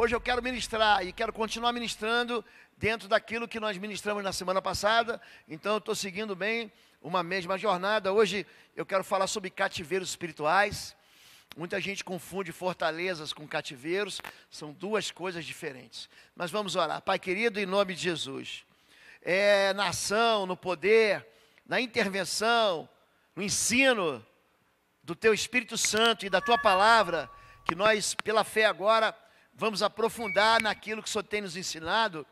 Hoje eu quero ministrar e quero continuar ministrando dentro daquilo que nós ministramos na semana passada. Então eu estou seguindo bem uma mesma jornada. Hoje eu quero falar sobre cativeiros espirituais. Muita gente confunde fortalezas com cativeiros, são duas coisas diferentes. Mas vamos orar. Pai querido, em nome de Jesus, é, na ação, no poder, na intervenção, no ensino do Teu Espírito Santo e da Tua palavra, que nós, pela fé agora, vamos aprofundar naquilo que o Senhor tem nos ensinado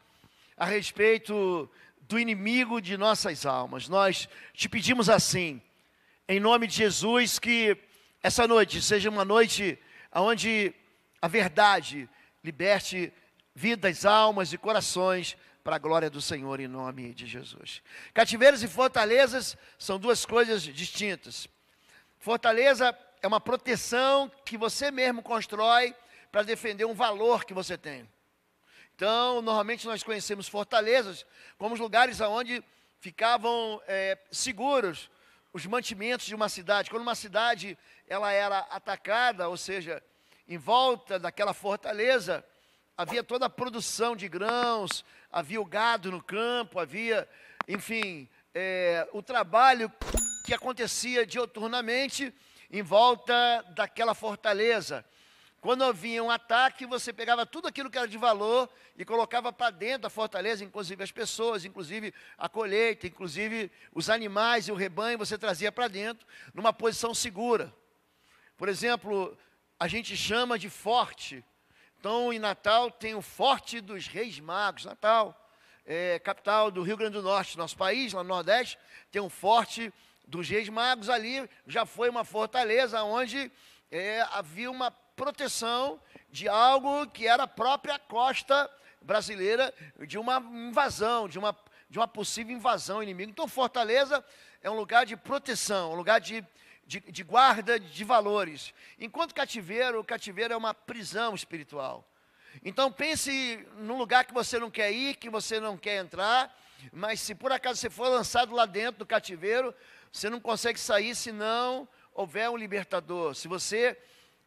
a respeito do inimigo de nossas almas. Nós te pedimos assim, em nome de Jesus, que essa noite seja uma noite onde a verdade liberte vidas, almas e corações para a glória do Senhor, em nome de Jesus. Cativeiros e fortalezas são duas coisas distintas. Fortaleza é uma proteção que você mesmo constrói para defender um valor que você tem. Então, normalmente nós conhecemos fortalezas como os lugares onde ficavam é, seguros os mantimentos de uma cidade. Quando uma cidade ela era atacada, ou seja, em volta daquela fortaleza, havia toda a produção de grãos, havia o gado no campo, havia, enfim, é, o trabalho que acontecia dioturnamente em volta daquela fortaleza. Quando havia um ataque, você pegava tudo aquilo que era de valor e colocava para dentro da fortaleza, inclusive as pessoas, inclusive a colheita, inclusive os animais e o rebanho, você trazia para dentro numa posição segura. Por exemplo, a gente chama de forte. Então, em Natal tem o Forte dos Reis Magos, Natal, é, capital do Rio Grande do Norte, nosso país, lá no Nordeste, tem um Forte dos Reis Magos ali, já foi uma fortaleza onde é, havia uma proteção de algo que era a própria costa brasileira, de uma invasão, de uma, de uma possível invasão inimiga. Então, Fortaleza é um lugar de proteção, um lugar de, de, de guarda de valores. Enquanto cativeiro, o cativeiro é uma prisão espiritual. Então pense num lugar que você não quer ir, que você não quer entrar, mas se por acaso você for lançado lá dentro do cativeiro, você não consegue sair senão houver um libertador, se você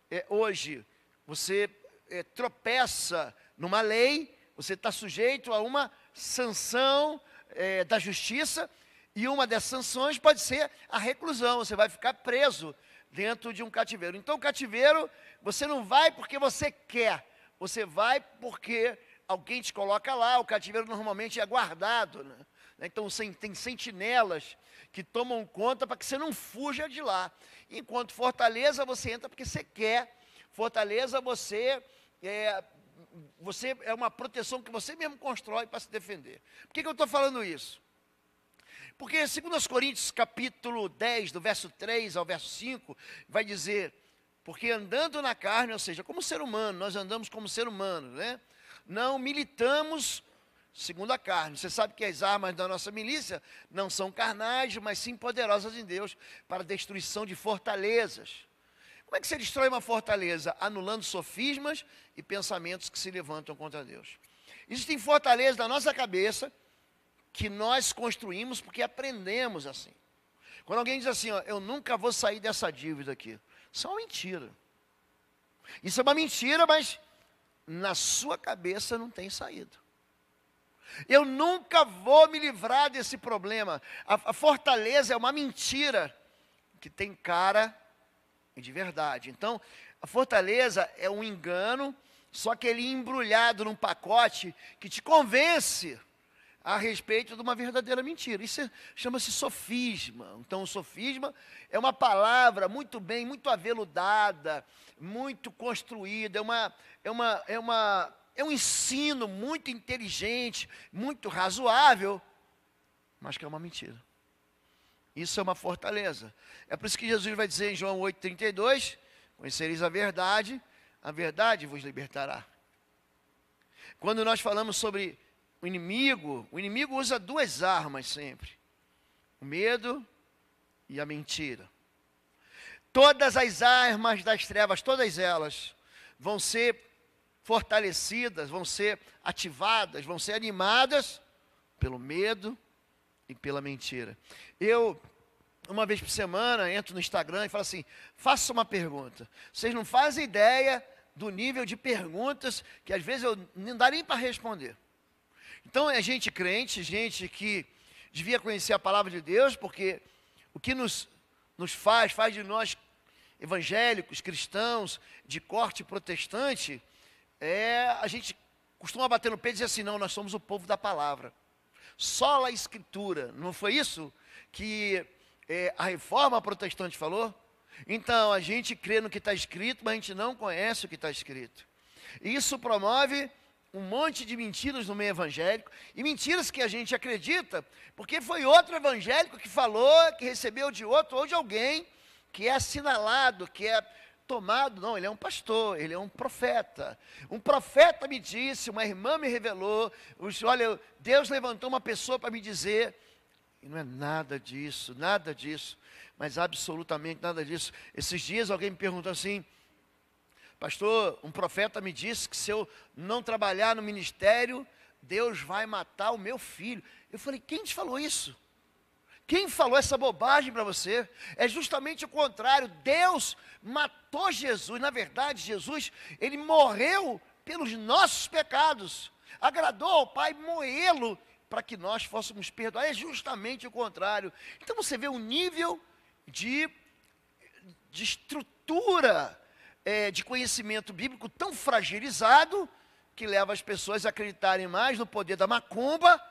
é, hoje você é, tropeça numa lei, você está sujeito a uma sanção é, da justiça, e uma das sanções pode ser a reclusão, você vai ficar preso dentro de um cativeiro. Então, cativeiro, você não vai porque você quer, você vai porque alguém te coloca lá, o cativeiro normalmente é guardado. Né? Né? Então tem sentinelas que tomam conta para que você não fuja de lá. Enquanto Fortaleza você entra porque você quer. Fortaleza você é, você é uma proteção que você mesmo constrói para se defender. Por que, que eu estou falando isso? Porque segundo os Coríntios capítulo 10, do verso 3 ao verso 5, vai dizer, porque andando na carne, ou seja, como ser humano, nós andamos como ser humano, né? Não militamos segundo a carne. Você sabe que as armas da nossa milícia não são carnais, mas sim poderosas em Deus para destruição de fortalezas. Como é que você destrói uma fortaleza? Anulando sofismas e pensamentos que se levantam contra Deus. Existem fortalezas na nossa cabeça que nós construímos porque aprendemos assim. Quando alguém diz assim, ó, eu nunca vou sair dessa dívida aqui, isso é uma mentira. Isso é uma mentira, mas na sua cabeça não tem saída. Eu nunca vou me livrar desse problema. A, a fortaleza é uma mentira que tem cara de verdade. Então, a fortaleza é um engano, só que ele é embrulhado num pacote que te convence a respeito de uma verdadeira mentira. Isso é, chama-se sofisma. Então, o sofisma é uma palavra muito bem, muito aveludada, muito construída, é uma, é uma, é uma é um ensino muito inteligente, muito razoável, mas que é uma mentira. Isso é uma fortaleza. É por isso que Jesus vai dizer em João 8,32: Conhecereis a verdade, a verdade vos libertará. Quando nós falamos sobre o inimigo, o inimigo usa duas armas sempre: o medo e a mentira. Todas as armas das trevas, todas elas, vão ser fortalecidas, vão ser ativadas, vão ser animadas pelo medo e pela mentira. Eu uma vez por semana entro no Instagram e falo assim: "Faça uma pergunta". Vocês não fazem ideia do nível de perguntas que às vezes eu não dá nem para responder. Então é gente crente, gente que devia conhecer a palavra de Deus, porque o que nos, nos faz, faz de nós evangélicos, cristãos, de corte protestante, é, a gente costuma bater no peito e dizer assim: não, nós somos o povo da palavra. Só a escritura, não foi isso que é, a reforma protestante falou? Então, a gente crê no que está escrito, mas a gente não conhece o que está escrito. Isso promove um monte de mentiras no meio evangélico e mentiras que a gente acredita, porque foi outro evangélico que falou, que recebeu de outro ou de alguém que é assinalado, que é tomado, não, ele é um pastor, ele é um profeta. Um profeta me disse, uma irmã me revelou, olha, Deus levantou uma pessoa para me dizer, e não é nada disso, nada disso, mas absolutamente nada disso. Esses dias alguém me perguntou assim, pastor, um profeta me disse que se eu não trabalhar no ministério, Deus vai matar o meu filho. Eu falei, quem te falou isso? Quem falou essa bobagem para você? É justamente o contrário. Deus matou Jesus. Na verdade, Jesus, ele morreu pelos nossos pecados. Agradou ao Pai moê-lo para que nós fôssemos perdoar. É justamente o contrário. Então você vê o um nível de, de estrutura é, de conhecimento bíblico tão fragilizado que leva as pessoas a acreditarem mais no poder da macumba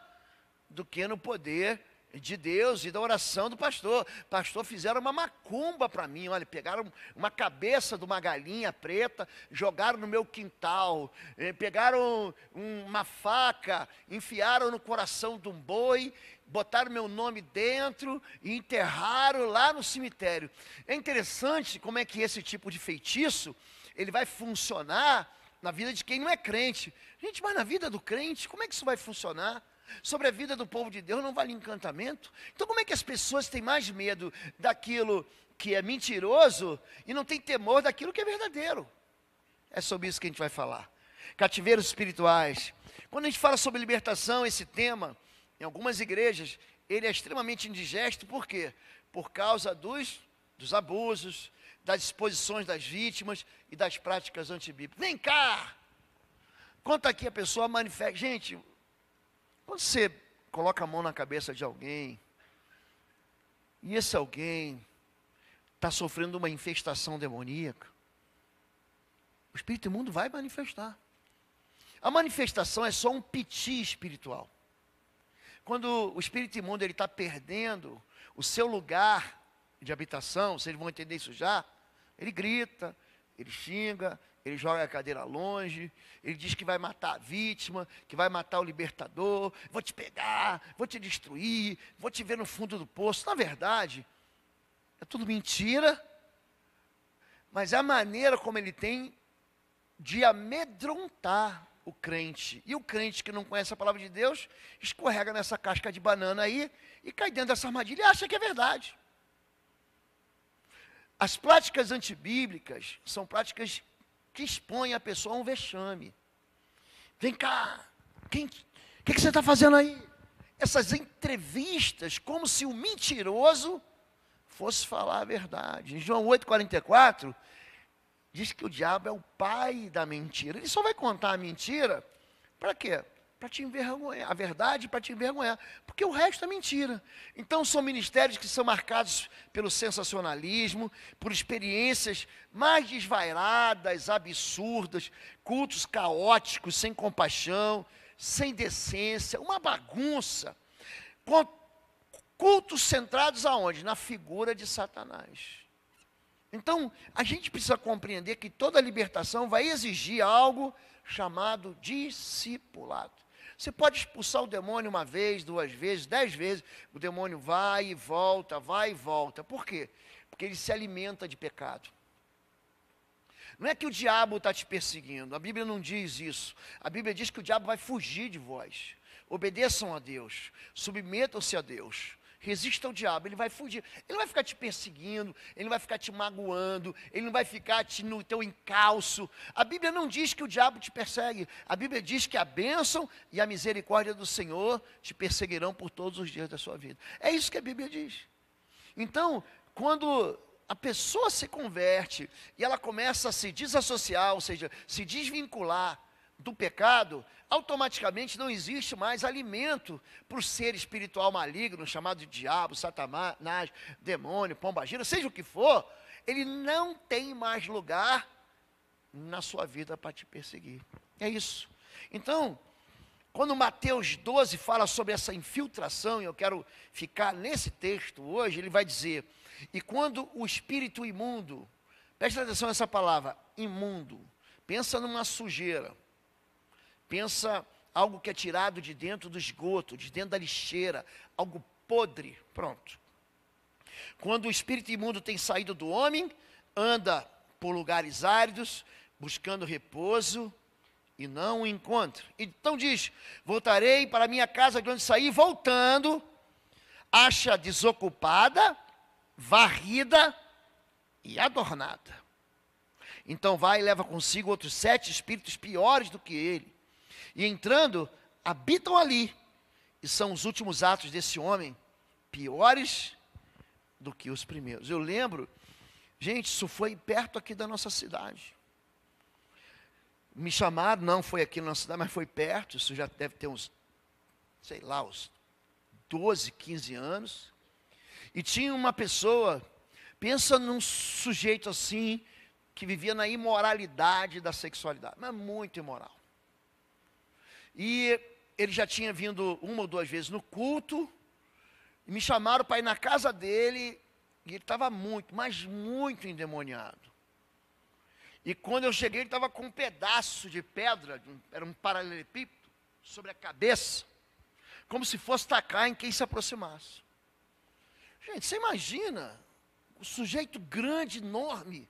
do que no poder de Deus e da oração do pastor. Pastor, fizeram uma macumba para mim. Olha, pegaram uma cabeça de uma galinha preta, jogaram no meu quintal, eh, pegaram uma faca, enfiaram no coração de um boi, botaram meu nome dentro e enterraram lá no cemitério. É interessante como é que esse tipo de feitiço ele vai funcionar na vida de quem não é crente. Gente, mas na vida do crente, como é que isso vai funcionar? sobre a vida do povo de Deus não vale encantamento? Então, como é que as pessoas têm mais medo daquilo que é mentiroso e não tem temor daquilo que é verdadeiro? É sobre isso que a gente vai falar. Cativeiros espirituais. Quando a gente fala sobre libertação, esse tema, em algumas igrejas, ele é extremamente indigesto, por quê? Por causa dos, dos abusos, das exposições das vítimas e das práticas antibíblicas. Vem cá! Conta aqui a pessoa manifesta. Gente, quando você coloca a mão na cabeça de alguém, e esse alguém está sofrendo uma infestação demoníaca, o espírito imundo vai manifestar. A manifestação é só um piti espiritual. Quando o espírito imundo está perdendo o seu lugar de habitação, vocês vão entender isso já, ele grita, ele xinga, ele joga a cadeira longe, ele diz que vai matar a vítima, que vai matar o libertador, vou te pegar, vou te destruir, vou te ver no fundo do poço. Na verdade, é tudo mentira, mas a maneira como ele tem de amedrontar o crente. E o crente que não conhece a palavra de Deus escorrega nessa casca de banana aí e cai dentro dessa armadilha e acha que é verdade. As práticas antibíblicas são práticas que expõe a pessoa a um vexame. Vem cá, quem, que, que você está fazendo aí? Essas entrevistas, como se o mentiroso fosse falar a verdade. Em João 8,44, diz que o diabo é o pai da mentira. Ele só vai contar a mentira para quê? para te envergonhar, a verdade para te envergonhar, porque o resto é mentira. Então são ministérios que são marcados pelo sensacionalismo, por experiências mais desvairadas, absurdas, cultos caóticos, sem compaixão, sem decência, uma bagunça. Cultos centrados aonde? Na figura de Satanás. Então, a gente precisa compreender que toda libertação vai exigir algo chamado discipulado. Você pode expulsar o demônio uma vez, duas vezes, dez vezes. O demônio vai e volta, vai e volta. Por quê? Porque ele se alimenta de pecado. Não é que o diabo está te perseguindo, a Bíblia não diz isso. A Bíblia diz que o diabo vai fugir de vós. Obedeçam a Deus, submetam-se a Deus. Resista ao diabo, ele vai fugir. Ele vai ficar te perseguindo, ele vai ficar te magoando, ele não vai ficar te, no teu encalço. A Bíblia não diz que o diabo te persegue. A Bíblia diz que a bênção e a misericórdia do Senhor te perseguirão por todos os dias da sua vida. É isso que a Bíblia diz. Então, quando a pessoa se converte e ela começa a se desassociar, ou seja, se desvincular do pecado, automaticamente não existe mais alimento para o ser espiritual maligno, chamado de diabo, satanás, demônio, pombagira, seja o que for, ele não tem mais lugar na sua vida para te perseguir. É isso. Então, quando Mateus 12 fala sobre essa infiltração, e eu quero ficar nesse texto hoje, ele vai dizer: E quando o espírito imundo, presta atenção nessa palavra, imundo, pensa numa sujeira, Pensa algo que é tirado de dentro do esgoto, de dentro da lixeira, algo podre. Pronto. Quando o espírito imundo tem saído do homem, anda por lugares áridos, buscando repouso e não o encontra. Então diz: Voltarei para minha casa de onde saí, voltando, acha desocupada, varrida e adornada. Então vai e leva consigo outros sete espíritos piores do que ele e entrando, habitam ali. E são os últimos atos desse homem piores do que os primeiros. Eu lembro, gente, isso foi perto aqui da nossa cidade. Me chamaram, não foi aqui na nossa cidade, mas foi perto, isso já deve ter uns, sei lá, uns 12, 15 anos. E tinha uma pessoa, pensa num sujeito assim, que vivia na imoralidade da sexualidade, mas muito imoral. E ele já tinha vindo uma ou duas vezes no culto, e me chamaram para ir na casa dele, e ele estava muito, mas muito endemoniado. E quando eu cheguei, ele estava com um pedaço de pedra, era um paralelepípedo, sobre a cabeça, como se fosse tacar em quem se aproximasse. Gente, você imagina o um sujeito grande, enorme,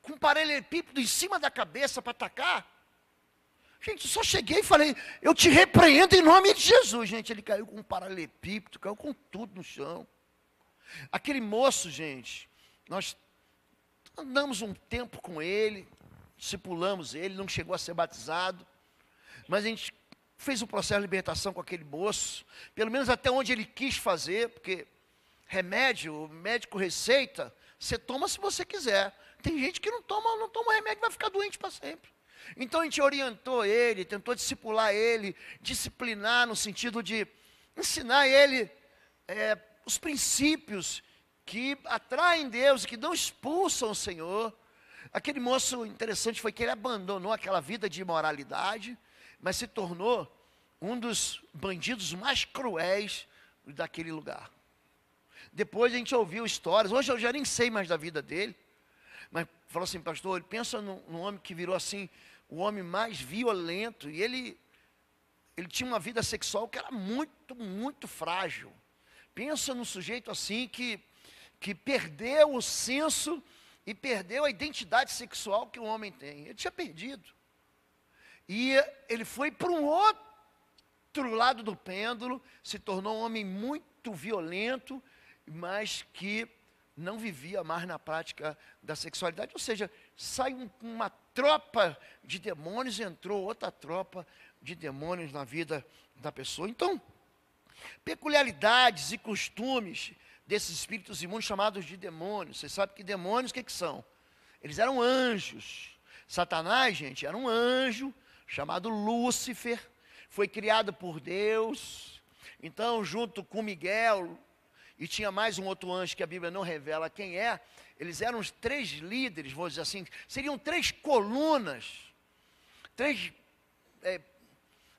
com um paralelepípedo em cima da cabeça para atacar? Gente, só cheguei e falei, eu te repreendo em nome de Jesus. Gente, ele caiu com um paralelepípedo, caiu com tudo no chão. Aquele moço, gente, nós andamos um tempo com ele, discipulamos ele, não chegou a ser batizado, mas a gente fez o um processo de libertação com aquele moço, pelo menos até onde ele quis fazer, porque remédio, o médico receita, você toma se você quiser. Tem gente que não toma, não toma remédio, vai ficar doente para sempre. Então a gente orientou ele, tentou discipular ele, disciplinar no sentido de ensinar ele é, os princípios que atraem Deus e que não expulsam o Senhor. Aquele moço interessante foi que ele abandonou aquela vida de imoralidade, mas se tornou um dos bandidos mais cruéis daquele lugar. Depois a gente ouviu histórias, hoje eu já nem sei mais da vida dele, mas falou assim, pastor, pensa num, num homem que virou assim, o homem mais violento, e ele, ele tinha uma vida sexual que era muito, muito frágil. Pensa num sujeito assim que, que perdeu o senso e perdeu a identidade sexual que o homem tem. Ele tinha perdido. E ele foi para um outro lado do pêndulo, se tornou um homem muito violento, mas que não vivia mais na prática da sexualidade, ou seja, sai uma tropa de demônios, entrou outra tropa de demônios na vida da pessoa. Então, peculiaridades e costumes desses espíritos imundos chamados de demônios. Vocês sabem que demônios, o que, que são? Eles eram anjos. Satanás, gente, era um anjo chamado Lúcifer, foi criado por Deus. Então, junto com Miguel, e tinha mais um outro anjo que a Bíblia não revela quem é. Eles eram os três líderes, vou dizer assim, seriam três colunas, três, é,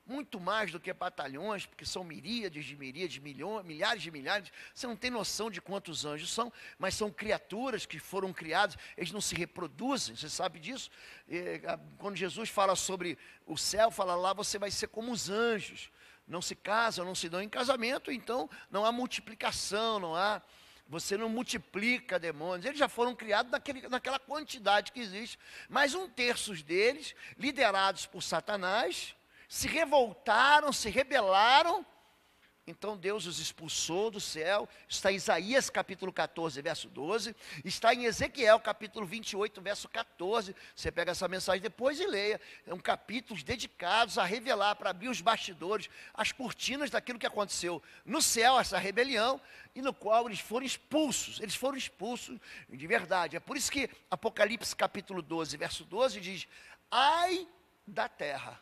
muito mais do que batalhões, porque são miríades de miríades, milhões, milhares de milhares. Você não tem noção de quantos anjos são, mas são criaturas que foram criadas, eles não se reproduzem, você sabe disso? Quando Jesus fala sobre o céu, fala lá, você vai ser como os anjos não se casam, não se dão em casamento, então não há multiplicação, não há. Você não multiplica demônios. Eles já foram criados naquele, naquela quantidade que existe. Mas um terço deles, liderados por Satanás, se revoltaram, se rebelaram então Deus os expulsou do céu, está em Isaías capítulo 14, verso 12, está em Ezequiel capítulo 28, verso 14. Você pega essa mensagem depois e leia. São é capítulos dedicados a revelar, para abrir os bastidores, as cortinas daquilo que aconteceu no céu, essa rebelião, e no qual eles foram expulsos. Eles foram expulsos de verdade. É por isso que Apocalipse capítulo 12, verso 12 diz: Ai da terra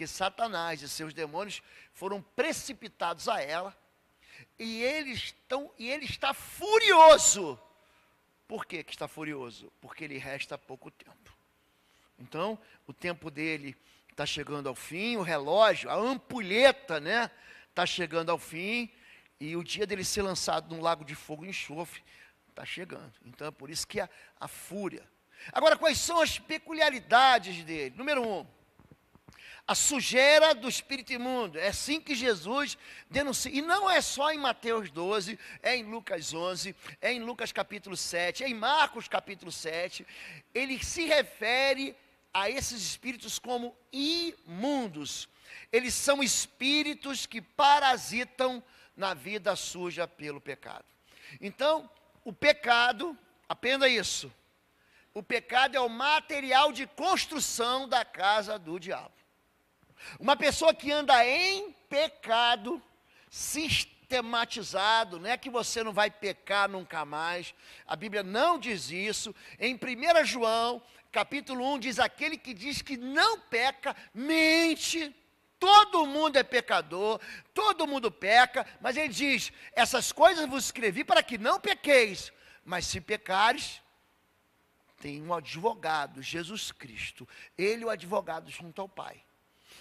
porque Satanás e seus demônios foram precipitados a ela, e ele, estão, e ele está furioso. Por que, que está furioso? Porque ele resta pouco tempo. Então, o tempo dele está chegando ao fim, o relógio, a ampulheta, né? Está chegando ao fim, e o dia dele ser lançado num lago de fogo e enxofre está chegando. Então, é por isso que é a, a fúria. Agora, quais são as peculiaridades dele? Número um, a sujeira do espírito imundo. É assim que Jesus denuncia. E não é só em Mateus 12, é em Lucas 11, é em Lucas capítulo 7, é em Marcos capítulo 7. Ele se refere a esses espíritos como imundos. Eles são espíritos que parasitam na vida suja pelo pecado. Então, o pecado, aprenda isso. O pecado é o material de construção da casa do diabo. Uma pessoa que anda em pecado sistematizado, não é que você não vai pecar nunca mais. A Bíblia não diz isso. Em 1 João, capítulo 1, diz: aquele que diz que não peca, mente. Todo mundo é pecador, todo mundo peca, mas ele diz: essas coisas vos escrevi para que não pequeis, mas se pecares, tem um advogado, Jesus Cristo, ele o advogado junto ao Pai.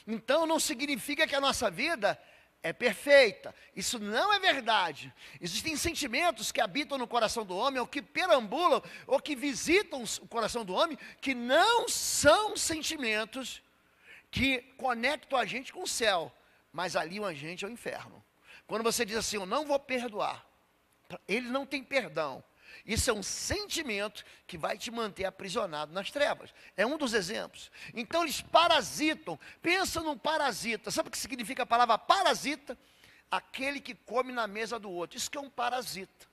Então não significa que a nossa vida é perfeita. Isso não é verdade. Existem sentimentos que habitam no coração do homem, ou que perambulam, ou que visitam o coração do homem, que não são sentimentos que conectam a gente com o céu, mas aliam a gente ao inferno. Quando você diz assim, eu não vou perdoar, ele não tem perdão. Isso é um sentimento que vai te manter aprisionado nas trevas. É um dos exemplos. Então eles parasitam. Pensa num parasita. Sabe o que significa a palavra parasita? Aquele que come na mesa do outro. Isso que é um parasita.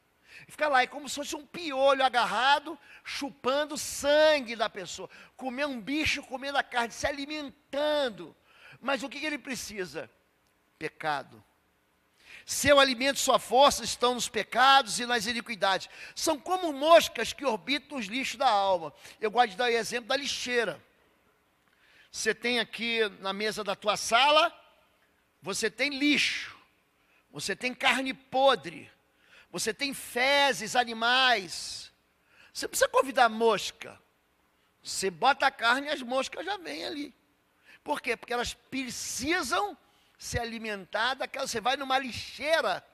Fica lá, é como se fosse um piolho agarrado, chupando sangue da pessoa. Comer um bicho, comendo a carne, se alimentando. Mas o que, que ele precisa? Pecado. Seu alimento, sua força estão nos pecados e nas iniquidades. São como moscas que orbitam os lixos da alma. Eu gosto de dar o exemplo da lixeira. Você tem aqui na mesa da tua sala, você tem lixo, você tem carne podre, você tem fezes, animais. Você não precisa convidar mosca. Você bota a carne e as moscas já vêm ali. Por quê? Porque elas precisam se alimentar daquela. Você vai numa lixeira,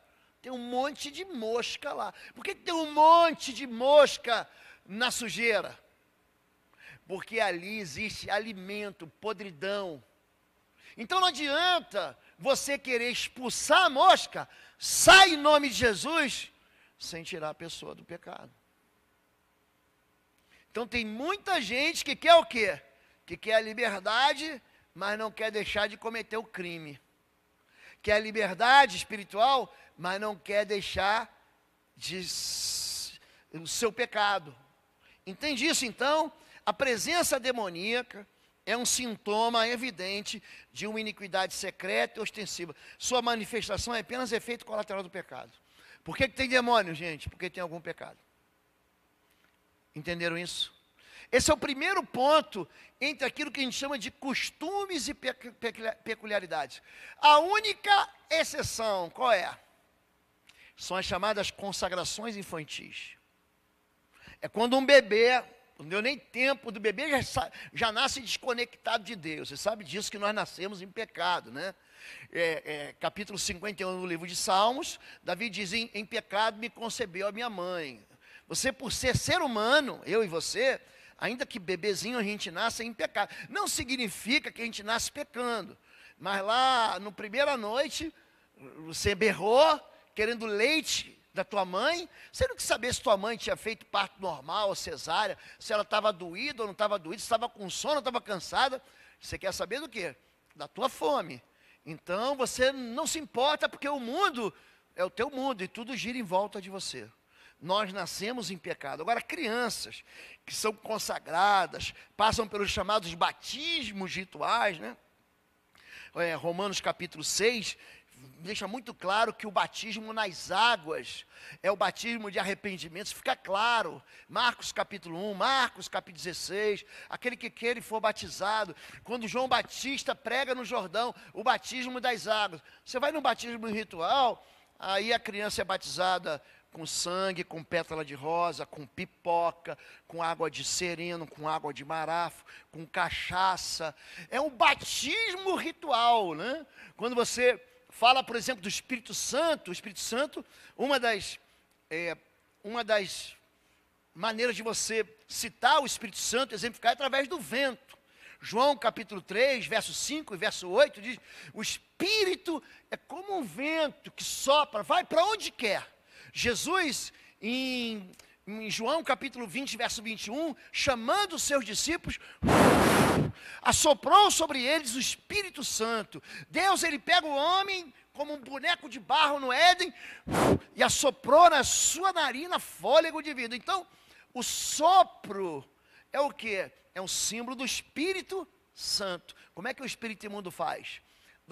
tem um monte de mosca lá. Por que, que tem um monte de mosca na sujeira? Porque ali existe alimento, podridão. Então não adianta você querer expulsar a mosca, sai em nome de Jesus, sem tirar a pessoa do pecado. Então tem muita gente que quer o quê? Que quer a liberdade, mas não quer deixar de cometer o crime quer liberdade espiritual, mas não quer deixar de o seu pecado. Entende isso então? A presença demoníaca é um sintoma evidente de uma iniquidade secreta e ostensiva. Sua manifestação é apenas efeito colateral do pecado. Por que, que tem demônio, gente? Porque tem algum pecado. Entenderam isso? Esse é o primeiro ponto entre aquilo que a gente chama de costumes e peculiaridades. A única exceção, qual é? São as chamadas consagrações infantis. É quando um bebê, não deu nem tempo do bebê, já, já nasce desconectado de Deus. Você sabe disso que nós nascemos em pecado, né? É, é, capítulo 51 do livro de Salmos, Davi diz: em, em pecado me concebeu a minha mãe. Você, por ser ser humano, eu e você, Ainda que bebezinho a gente nasce em pecado. Não significa que a gente nasce pecando. Mas lá, no primeira noite, você berrou, querendo leite da tua mãe. Você não quis saber se tua mãe tinha feito parto normal ou cesárea, se ela estava doída ou não estava doída, se estava com sono ou estava cansada. Você quer saber do quê? Da tua fome. Então você não se importa porque o mundo é o teu mundo e tudo gira em volta de você nós nascemos em pecado. Agora, crianças que são consagradas, passam pelos chamados batismos rituais, né? É, Romanos capítulo 6 deixa muito claro que o batismo nas águas é o batismo de arrependimento, isso fica claro. Marcos capítulo 1, Marcos capítulo 16, aquele que queira e for batizado, quando João Batista prega no Jordão, o batismo das águas. Você vai no batismo ritual, aí a criança é batizada com sangue, com pétala de rosa, com pipoca, com água de sereno, com água de marafo, com cachaça. É um batismo ritual, né? Quando você fala, por exemplo, do Espírito Santo, o Espírito Santo, uma das, é, uma das maneiras de você citar o Espírito Santo, exemplificar, é através do vento. João capítulo 3, verso 5 e verso 8 diz: O Espírito é como um vento que sopra, vai para onde quer Jesus, em, em João capítulo 20, verso 21, chamando os seus discípulos, assoprou sobre eles o Espírito Santo. Deus, ele pega o homem como um boneco de barro no Éden e assoprou na sua narina fôlego de vida. Então, o sopro é o que? É um símbolo do Espírito Santo. Como é que o espírito imundo faz?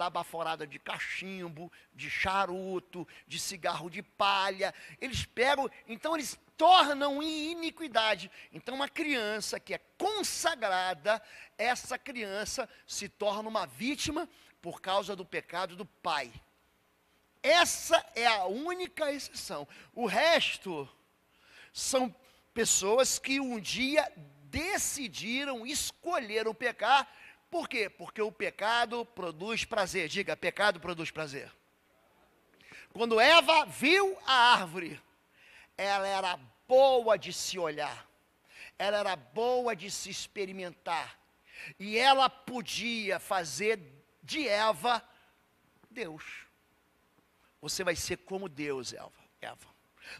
da baforada de cachimbo, de charuto, de cigarro de palha. Eles pegam, então eles tornam em iniquidade. Então, uma criança que é consagrada, essa criança se torna uma vítima por causa do pecado do pai. Essa é a única exceção. O resto são pessoas que um dia decidiram, escolheram pecar por quê? Porque o pecado produz prazer. Diga, pecado produz prazer. Quando Eva viu a árvore, ela era boa de se olhar, ela era boa de se experimentar, e ela podia fazer de Eva Deus. Você vai ser como Deus, Eva. Eva.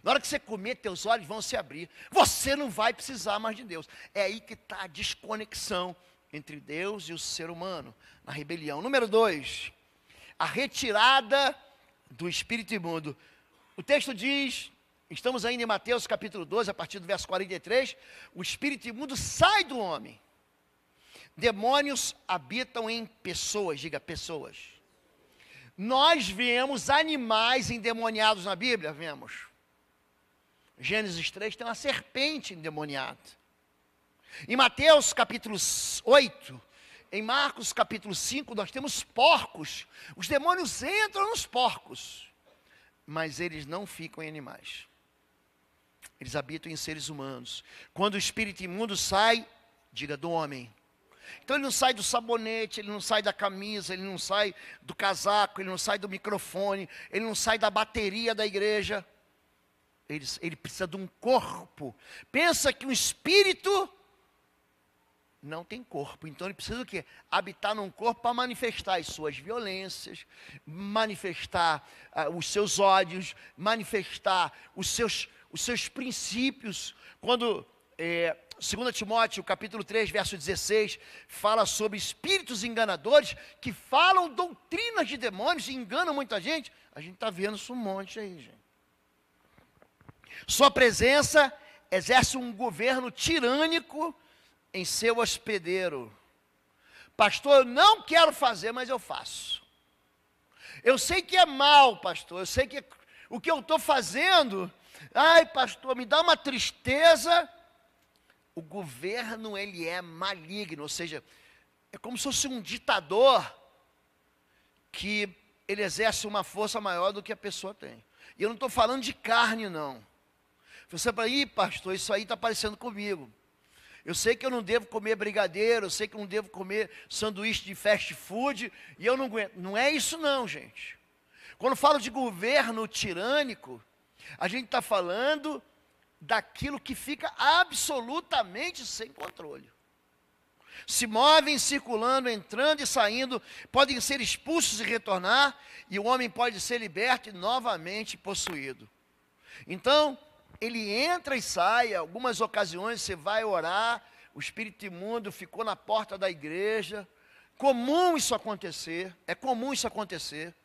Na hora que você comer, teus olhos vão se abrir. Você não vai precisar mais de Deus. É aí que está a desconexão entre Deus e o ser humano, na rebelião. Número dois, a retirada do espírito imundo. O texto diz, estamos ainda em Mateus capítulo 12, a partir do verso 43, o espírito imundo sai do homem. Demônios habitam em pessoas, diga pessoas. Nós vemos animais endemoniados na Bíblia, vemos. Gênesis 3 tem uma serpente endemoniada. Em Mateus capítulo 8, em Marcos capítulo 5, nós temos porcos. Os demônios entram nos porcos, mas eles não ficam em animais. Eles habitam em seres humanos. Quando o espírito imundo sai, diga do homem. Então ele não sai do sabonete, ele não sai da camisa, ele não sai do casaco, ele não sai do microfone, ele não sai da bateria da igreja. Ele, ele precisa de um corpo. Pensa que um espírito não tem corpo. Então ele precisa o quê? Habitar num corpo para manifestar as suas violências, manifestar uh, os seus ódios, manifestar os seus, os seus princípios. Quando é, 2 Timóteo, capítulo 3, verso 16, fala sobre espíritos enganadores que falam doutrinas de demônios e enganam muita gente. A gente está vendo isso um monte aí, gente. Sua presença exerce um governo tirânico em seu hospedeiro. Pastor, eu não quero fazer, mas eu faço. Eu sei que é mal, pastor, eu sei que o que eu estou fazendo, ai, pastor, me dá uma tristeza. O governo, ele é maligno, ou seja, é como se fosse um ditador que ele exerce uma força maior do que a pessoa tem. E eu não estou falando de carne, não. Você vai, ih, pastor, isso aí está parecendo comigo. Eu sei que eu não devo comer brigadeiro, eu sei que eu não devo comer sanduíche de fast food, e eu não aguento. Não é isso, não, gente. Quando falo de governo tirânico, a gente está falando daquilo que fica absolutamente sem controle. Se movem, circulando, entrando e saindo, podem ser expulsos e retornar, e o homem pode ser liberto e novamente possuído. Então, ele entra e sai. Algumas ocasiões você vai orar, o espírito imundo ficou na porta da igreja. Comum isso acontecer, é comum isso acontecer.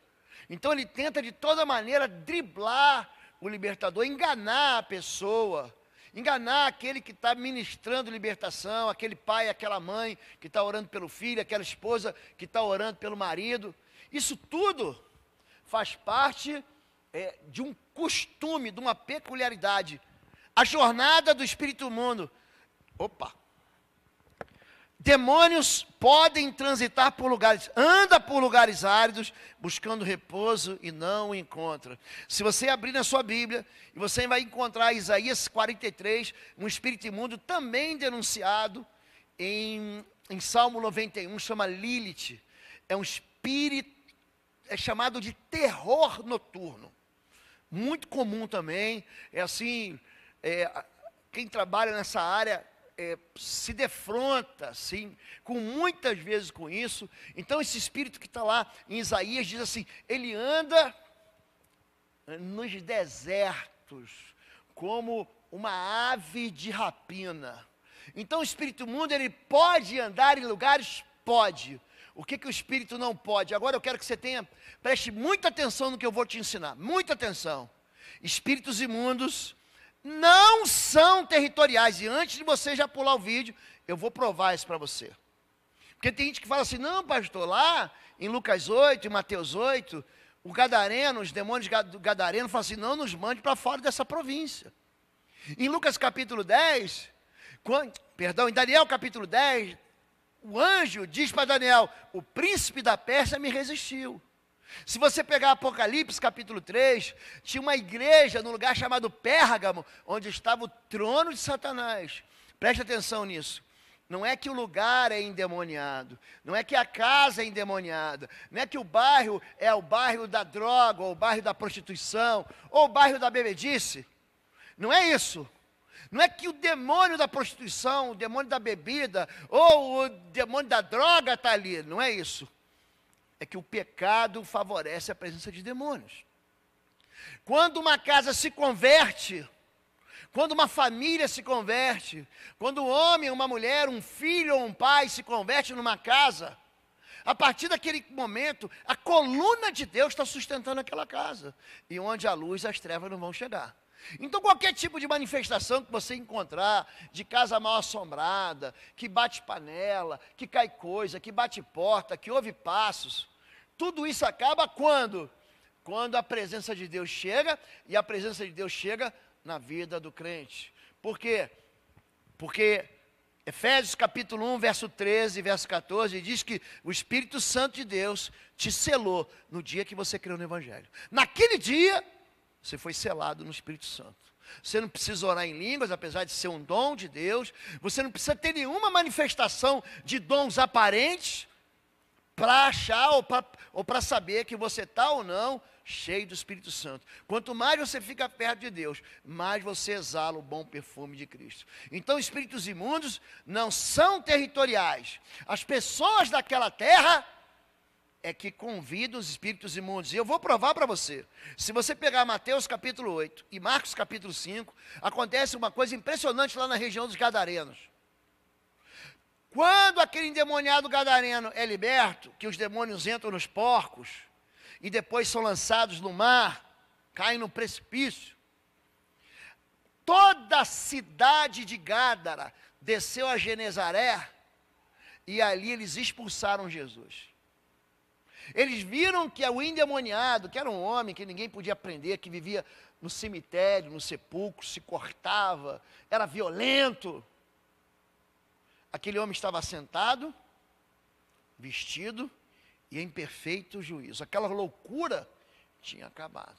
Então ele tenta de toda maneira driblar o libertador, enganar a pessoa, enganar aquele que está ministrando libertação, aquele pai, aquela mãe que está orando pelo filho, aquela esposa que está orando pelo marido. Isso tudo faz parte é, de um costume, de uma peculiaridade. A jornada do espírito humano. Opa! Demônios podem transitar por lugares, anda por lugares áridos, buscando repouso e não o encontra. Se você abrir na sua Bíblia, você vai encontrar Isaías 43, um espírito imundo também denunciado em, em Salmo 91, chama Lilith. É um espírito, é chamado de terror noturno muito comum também. É assim, é, quem trabalha nessa área é, se defronta, assim, com muitas vezes com isso. Então, esse espírito que está lá em Isaías diz assim: ele anda eh, nos desertos, como uma ave de rapina. Então, o espírito mundo, ele pode andar em lugares? Pode o que, que o espírito não pode. Agora eu quero que você tenha, preste muita atenção no que eu vou te ensinar, muita atenção. Espíritos imundos não são territoriais, e antes de você já pular o vídeo, eu vou provar isso para você. Porque tem gente que fala assim: não, pastor, lá em Lucas 8, em Mateus 8, o gadareno, os demônios do gadareno falam assim: não nos mande para fora dessa província. Em Lucas capítulo 10, quando, perdão, em Daniel capítulo 10, o anjo diz para Daniel: o príncipe da Pérsia me resistiu. Se você pegar Apocalipse capítulo 3, tinha uma igreja num lugar chamado Pérgamo, onde estava o trono de Satanás. Preste atenção nisso. Não é que o lugar é endemoniado, não é que a casa é endemoniada, não é que o bairro é o bairro da droga, ou o bairro da prostituição, ou o bairro da bebedice. Não é isso. Não é que o demônio da prostituição, o demônio da bebida, ou o demônio da droga está ali. Não é isso. É que o pecado favorece a presença de demônios. Quando uma casa se converte, quando uma família se converte, quando um homem, uma mulher, um filho ou um pai se converte numa casa, a partir daquele momento, a coluna de Deus está sustentando aquela casa. E onde a luz, as trevas não vão chegar. Então, qualquer tipo de manifestação que você encontrar, de casa mal assombrada, que bate panela, que cai coisa, que bate porta, que ouve passos, tudo isso acaba quando? Quando a presença de Deus chega e a presença de Deus chega na vida do crente. Por quê? Porque Efésios capítulo 1, verso 13 e verso 14 diz que o Espírito Santo de Deus te selou no dia que você creu no Evangelho. Naquele dia você foi selado no Espírito Santo. Você não precisa orar em línguas, apesar de ser um dom de Deus. Você não precisa ter nenhuma manifestação de dons aparentes para achar ou para saber que você está ou não cheio do Espírito Santo. Quanto mais você fica perto de Deus, mais você exala o bom perfume de Cristo. Então, espíritos imundos não são territoriais. As pessoas daquela terra é que convida os espíritos imundos. E eu vou provar para você. Se você pegar Mateus capítulo 8 e Marcos capítulo 5, acontece uma coisa impressionante lá na região dos gadarenos. Quando aquele endemoniado gadareno é liberto, que os demônios entram nos porcos e depois são lançados no mar, caem no precipício. Toda a cidade de Gádara desceu a Genezaré e ali eles expulsaram Jesus. Eles viram que é o endemoniado, que era um homem que ninguém podia prender, que vivia no cemitério, no sepulcro, se cortava, era violento. Aquele homem estava sentado, vestido e em perfeito juízo. Aquela loucura tinha acabado.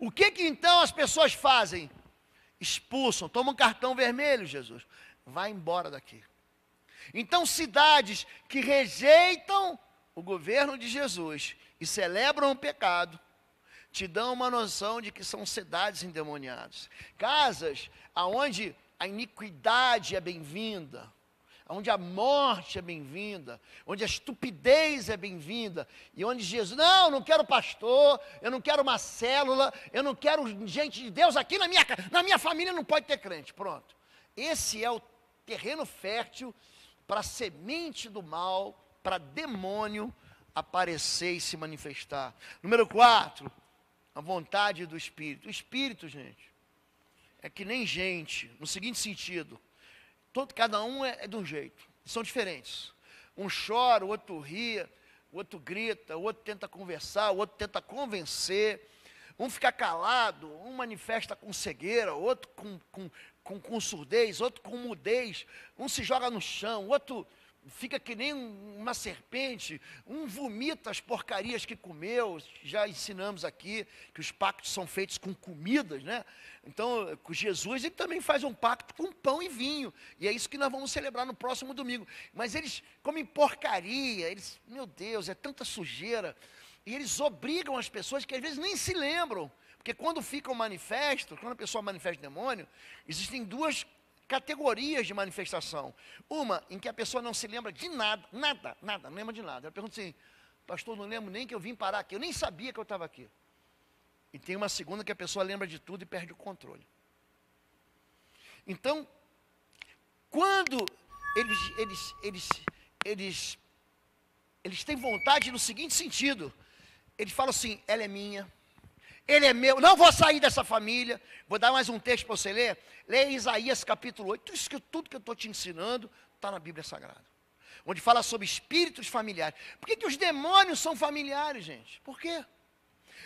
O que que então as pessoas fazem? Expulsam, tomam um cartão vermelho, Jesus. Vai embora daqui. Então, cidades que rejeitam o governo de Jesus e celebram o pecado, te dão uma noção de que são cidades endemoniadas. Casas aonde a iniquidade é bem-vinda, onde a morte é bem-vinda, onde a estupidez é bem-vinda, e onde Jesus, não, não quero pastor, eu não quero uma célula, eu não quero gente de Deus aqui na minha, na minha família, não pode ter crente. Pronto. Esse é o terreno fértil para a semente do mal para demônio aparecer e se manifestar. Número quatro, a vontade do Espírito. O Espírito, gente, é que nem gente, no seguinte sentido: todo, cada um é, é de um jeito, são diferentes. Um chora, o outro ria, o outro grita, o outro tenta conversar, o outro tenta convencer. Um fica calado, um manifesta com cegueira, outro com, com, com, com surdez, outro com mudez, um se joga no chão, outro fica que nem uma serpente, um vomita as porcarias que comeu. Já ensinamos aqui que os pactos são feitos com comidas, né? Então, com Jesus ele também faz um pacto com pão e vinho, e é isso que nós vamos celebrar no próximo domingo. Mas eles comem porcaria, eles, meu Deus, é tanta sujeira. E eles obrigam as pessoas que às vezes nem se lembram. Porque quando fica o um manifesto, quando a pessoa manifesta demônio, existem duas categorias de manifestação. Uma em que a pessoa não se lembra de nada, nada, nada, não lembra de nada. Ela pergunta assim, pastor, não lembro nem que eu vim parar aqui, eu nem sabia que eu estava aqui. E tem uma segunda que a pessoa lembra de tudo e perde o controle. Então, quando eles, eles, eles, eles, eles têm vontade no seguinte sentido, eles falam assim, ela é minha, ele é meu, não vou sair dessa família. Vou dar mais um texto para você ler. Leia Isaías capítulo 8. Isso que, tudo que eu estou te ensinando está na Bíblia Sagrada. Onde fala sobre espíritos familiares. Por que, que os demônios são familiares, gente? Por quê?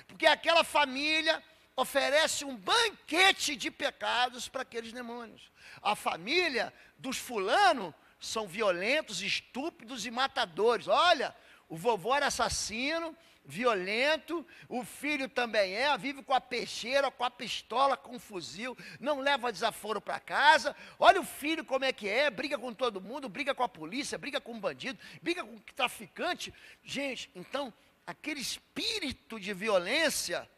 Porque aquela família oferece um banquete de pecados para aqueles demônios. A família dos fulano são violentos, estúpidos e matadores. Olha, o vovô era assassino, violento, o filho também é, vive com a peixeira, com a pistola, com o fuzil, não leva desaforo para casa. Olha o filho como é que é, briga com todo mundo, briga com a polícia, briga com o bandido, briga com o traficante. Gente, então aquele espírito de violência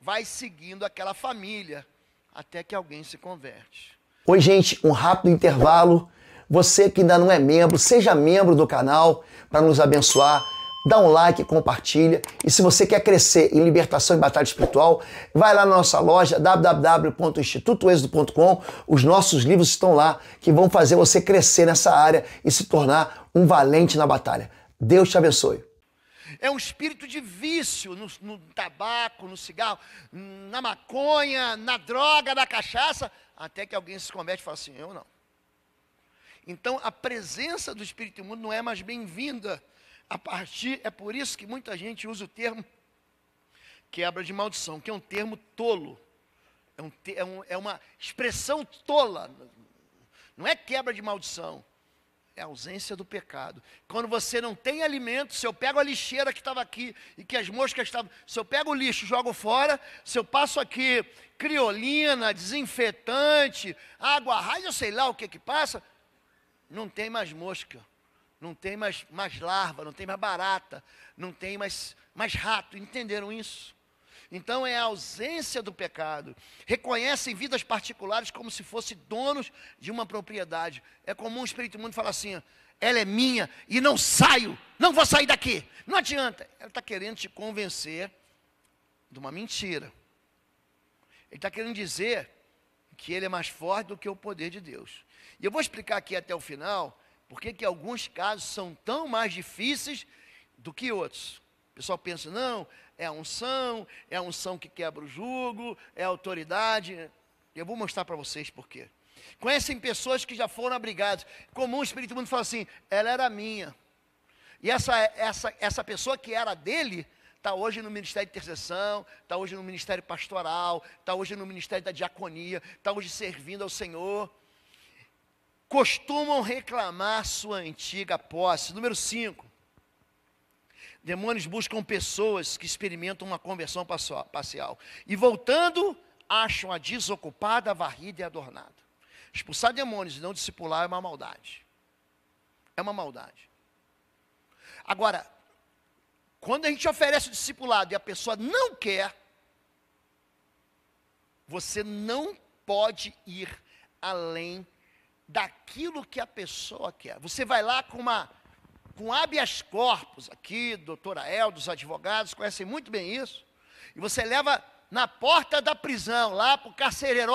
vai seguindo aquela família até que alguém se converte. Oi, gente, um rápido intervalo. Você que ainda não é membro, seja membro do canal para nos abençoar dá um like, compartilha. E se você quer crescer em libertação e batalha espiritual, vai lá na nossa loja www.institutoexodo.com. Os nossos livros estão lá que vão fazer você crescer nessa área e se tornar um valente na batalha. Deus te abençoe. É um espírito de vício no, no tabaco, no cigarro, na maconha, na droga, na cachaça, até que alguém se comete e fala assim: eu não. Então a presença do espírito imundo não é mais bem-vinda. A partir, é por isso que muita gente usa o termo quebra de maldição, que é um termo tolo. É, um, é, um, é uma expressão tola. Não é quebra de maldição é ausência do pecado. Quando você não tem alimento, se eu pego a lixeira que estava aqui e que as moscas estavam, se eu pego o lixo, jogo fora, se eu passo aqui criolina, desinfetante, água raiz, eu sei lá o que que passa, não tem mais mosca não tem mais, mais larva, não tem mais barata, não tem mais, mais rato. Entenderam isso? Então é a ausência do pecado. Reconhecem vidas particulares como se fossem donos de uma propriedade. É comum o espírito mundo falar assim: ela é minha e não saio, não vou sair daqui. Não adianta. Ela está querendo te convencer de uma mentira. Ele está querendo dizer que ele é mais forte do que o poder de Deus. E eu vou explicar aqui até o final por que, que alguns casos são tão mais difíceis do que outros? O pessoal pensa, não, é a unção, é a unção que quebra o jugo, é a autoridade. Eu vou mostrar para vocês por quê. Conhecem pessoas que já foram abrigadas. Comum o Espírito Mundo fala assim, ela era minha. E essa, essa, essa pessoa que era dele, está hoje no ministério de intercessão, está hoje no ministério pastoral, está hoje no ministério da diaconia, está hoje servindo ao Senhor costumam reclamar sua antiga posse. Número 5. Demônios buscam pessoas que experimentam uma conversão parcial. E voltando, acham a desocupada, varrida e adornada. Expulsar demônios e não discipular é uma maldade. É uma maldade. Agora, quando a gente oferece o discipulado e a pessoa não quer, você não pode ir além daquilo que a pessoa quer. Você vai lá com uma com habeas corpus aqui, doutora El, dos advogados conhecem muito bem isso. E você leva na porta da prisão, lá para o carcereiro,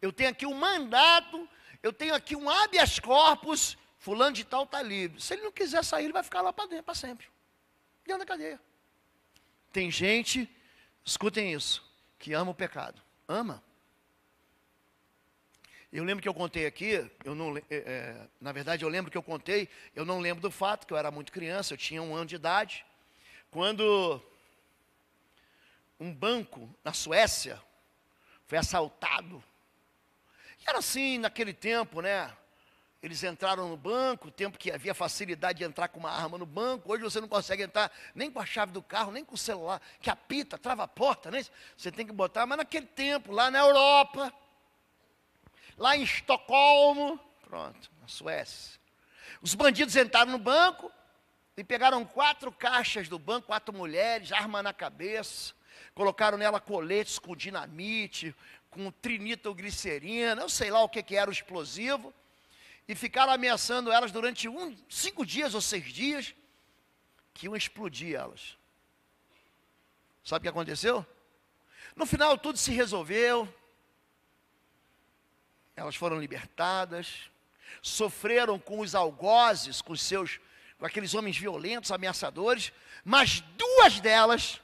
eu tenho aqui um mandato, eu tenho aqui um habeas corpus, fulano de tal está livre. Se ele não quiser sair, ele vai ficar lá para dentro, para sempre. Dentro da cadeia. Tem gente, escutem isso, que ama o pecado. Ama. Eu lembro que eu contei aqui, eu não, é, na verdade eu lembro que eu contei, eu não lembro do fato que eu era muito criança, eu tinha um ano de idade, quando um banco na Suécia foi assaltado. E era assim naquele tempo, né? Eles entraram no banco, tempo que havia facilidade de entrar com uma arma no banco. Hoje você não consegue entrar nem com a chave do carro, nem com o celular, que apita, trava a porta, né? Você tem que botar, mas naquele tempo, lá na Europa, lá em Estocolmo, pronto, na Suécia. Os bandidos entraram no banco e pegaram quatro caixas do banco, quatro mulheres, arma na cabeça, colocaram nela coletes com dinamite, com trinitoglicerina, eu sei lá o que, que era o explosivo, e ficaram ameaçando elas durante um, cinco dias ou seis dias, que iam explodir elas. Sabe o que aconteceu? No final tudo se resolveu, elas foram libertadas, sofreram com os algozes, com os seus, com aqueles homens violentos, ameaçadores, mas duas delas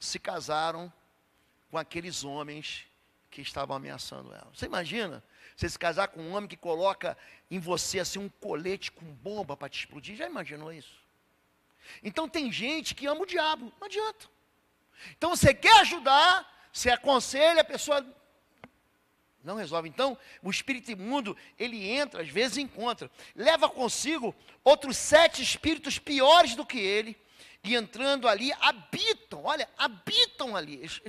se casaram com aqueles homens que estavam ameaçando ela. Você imagina? Você se casar com um homem que coloca em você assim um colete com bomba para te explodir? Já imaginou isso? Então tem gente que ama o diabo, não adianta. Então você quer ajudar, você aconselha a pessoa não resolve. Então, o espírito imundo, ele entra, às vezes encontra. Leva consigo outros sete espíritos piores do que ele. E entrando ali, habitam, olha, habitam ali. Eles,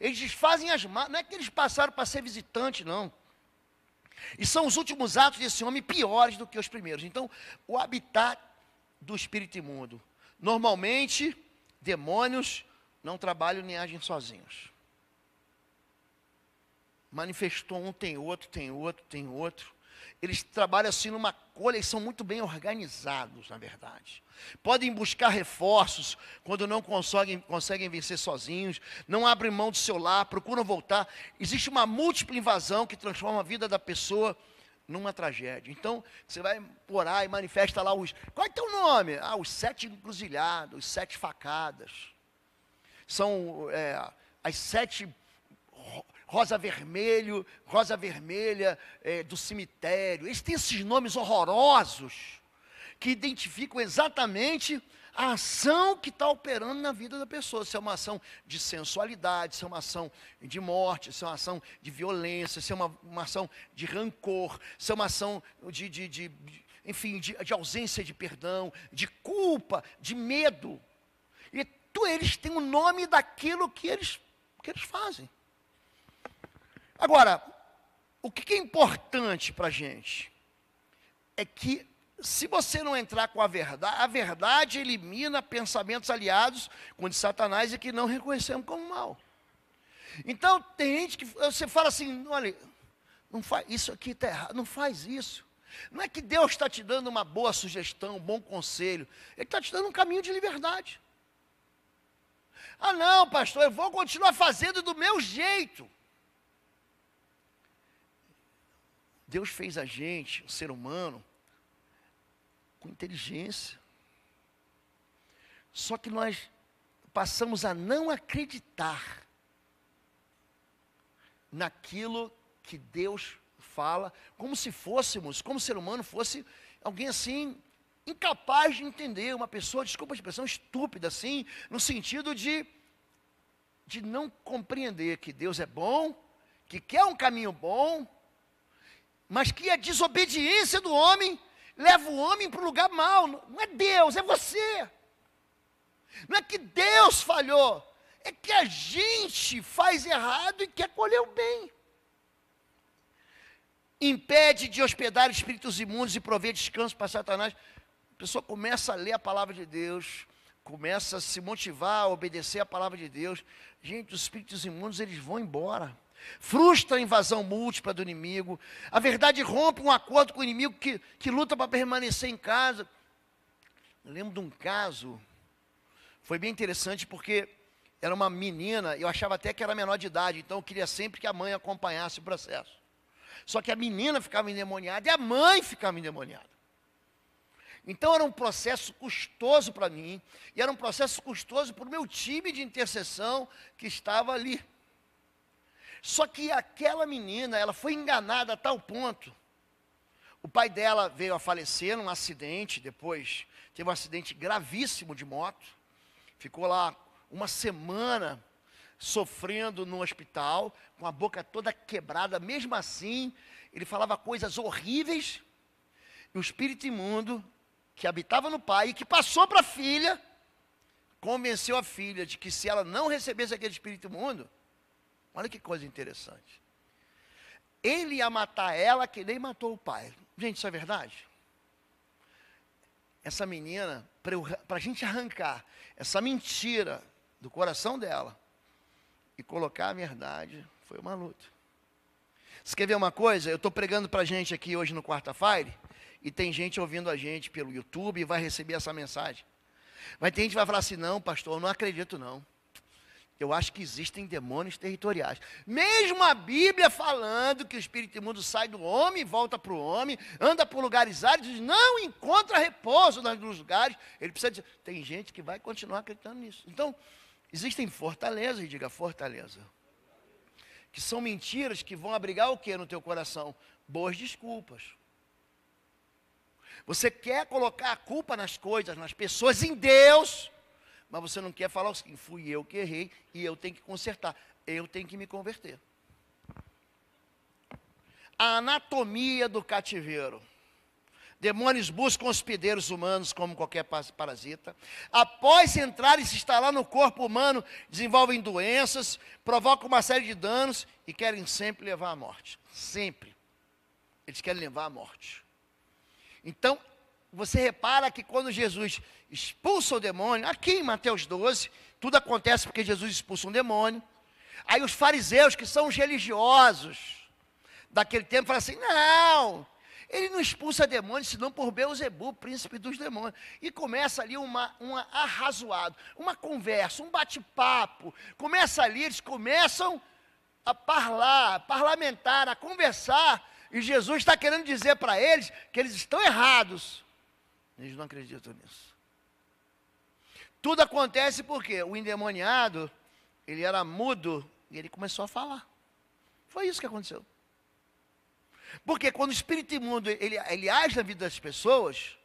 eles fazem as más. Não é que eles passaram para ser visitante, não. E são os últimos atos desse homem piores do que os primeiros. Então, o habitat do espírito imundo. Normalmente, demônios não trabalham nem agem sozinhos manifestou um, tem outro, tem outro, tem outro. Eles trabalham assim numa coleção são muito bem organizados, na verdade. Podem buscar reforços quando não conseguem, conseguem vencer sozinhos, não abrem mão do seu lar, procuram voltar. Existe uma múltipla invasão que transforma a vida da pessoa numa tragédia. Então, você vai orar e manifesta lá os. Qual é teu nome? Ah, os sete encruzilhados, os sete facadas. São é, as sete rosa vermelho, rosa vermelha é, do cemitério. Eles têm esses nomes horrorosos que identificam exatamente a ação que está operando na vida da pessoa. Se é uma ação de sensualidade, se é uma ação de morte, se é uma ação de violência, se é uma, uma ação de rancor, se é uma ação de, de, de, de enfim, de, de, ausência de perdão, de culpa, de medo. E tu, eles têm o nome daquilo que eles, que eles fazem. Agora, o que é importante para a gente é que se você não entrar com a verdade, a verdade elimina pensamentos aliados com o de Satanás e que não reconhecemos como mal. Então tem gente que você fala assim, olha, não faz isso aqui está errado, não faz isso. Não é que Deus está te dando uma boa sugestão, um bom conselho, Ele está te dando um caminho de liberdade. Ah não, pastor, eu vou continuar fazendo do meu jeito. Deus fez a gente, o ser humano, com inteligência. Só que nós passamos a não acreditar naquilo que Deus fala, como se fôssemos, como ser humano fosse alguém assim, incapaz de entender, uma pessoa, desculpa a expressão, estúpida assim, no sentido de, de não compreender que Deus é bom, que quer um caminho bom, mas que a desobediência do homem leva o homem para o lugar mau. Não é Deus, é você. Não é que Deus falhou, é que a gente faz errado e quer colher o bem. Impede de hospedar espíritos imundos e prover descanso para Satanás. A pessoa começa a ler a palavra de Deus, começa a se motivar a obedecer a palavra de Deus. Gente, os espíritos imundos eles vão embora frustra a invasão múltipla do inimigo, a verdade rompe um acordo com o inimigo que, que luta para permanecer em casa. Eu lembro de um caso, foi bem interessante porque era uma menina, eu achava até que era menor de idade, então eu queria sempre que a mãe acompanhasse o processo. Só que a menina ficava endemoniada e a mãe ficava endemoniada. Então era um processo custoso para mim, e era um processo custoso para o meu time de intercessão que estava ali. Só que aquela menina, ela foi enganada a tal ponto. O pai dela veio a falecer num acidente, depois teve um acidente gravíssimo de moto. Ficou lá uma semana sofrendo no hospital, com a boca toda quebrada. Mesmo assim, ele falava coisas horríveis. E o espírito imundo que habitava no pai e que passou para a filha, convenceu a filha de que se ela não recebesse aquele espírito imundo, Olha que coisa interessante. Ele ia matar ela que nem matou o pai. Gente, isso é verdade? Essa menina, para a gente arrancar essa mentira do coração dela e colocar a verdade, foi uma luta. Você quer ver uma coisa? Eu estou pregando para a gente aqui hoje no Quarta-Fire e tem gente ouvindo a gente pelo YouTube e vai receber essa mensagem. Vai ter gente que vai falar assim: não, pastor, eu não acredito não. Eu acho que existem demônios territoriais. Mesmo a Bíblia falando que o espírito imundo sai do homem, volta para o homem, anda por lugares áridos, não encontra repouso nos lugares. Ele precisa dizer. Tem gente que vai continuar acreditando nisso. Então, existem fortalezas, diga fortaleza. Que são mentiras que vão abrigar o que no teu coração? Boas desculpas. Você quer colocar a culpa nas coisas, nas pessoas, em Deus mas você não quer falar o seguinte: fui eu que errei e eu tenho que consertar, eu tenho que me converter. A anatomia do cativeiro. Demônios buscam hospedeiros humanos como qualquer parasita. Após entrar e se instalar no corpo humano, desenvolvem doenças, provocam uma série de danos e querem sempre levar à morte. Sempre. Eles querem levar à morte. Então, você repara que quando Jesus expulsa o demônio, aqui em Mateus 12, tudo acontece porque Jesus expulsa um demônio. Aí os fariseus, que são os religiosos daquele tempo, falam assim: não, ele não expulsa demônios, senão por Beuzebu, príncipe dos demônios. E começa ali uma, uma uma conversa, um bate-papo. Começa ali, eles começam a parlar, a parlamentar, a conversar. E Jesus está querendo dizer para eles que eles estão errados. Eles não acreditam nisso. Tudo acontece porque o endemoniado, ele era mudo e ele começou a falar. Foi isso que aconteceu. Porque quando o espírito imundo ele, ele age na vida das pessoas,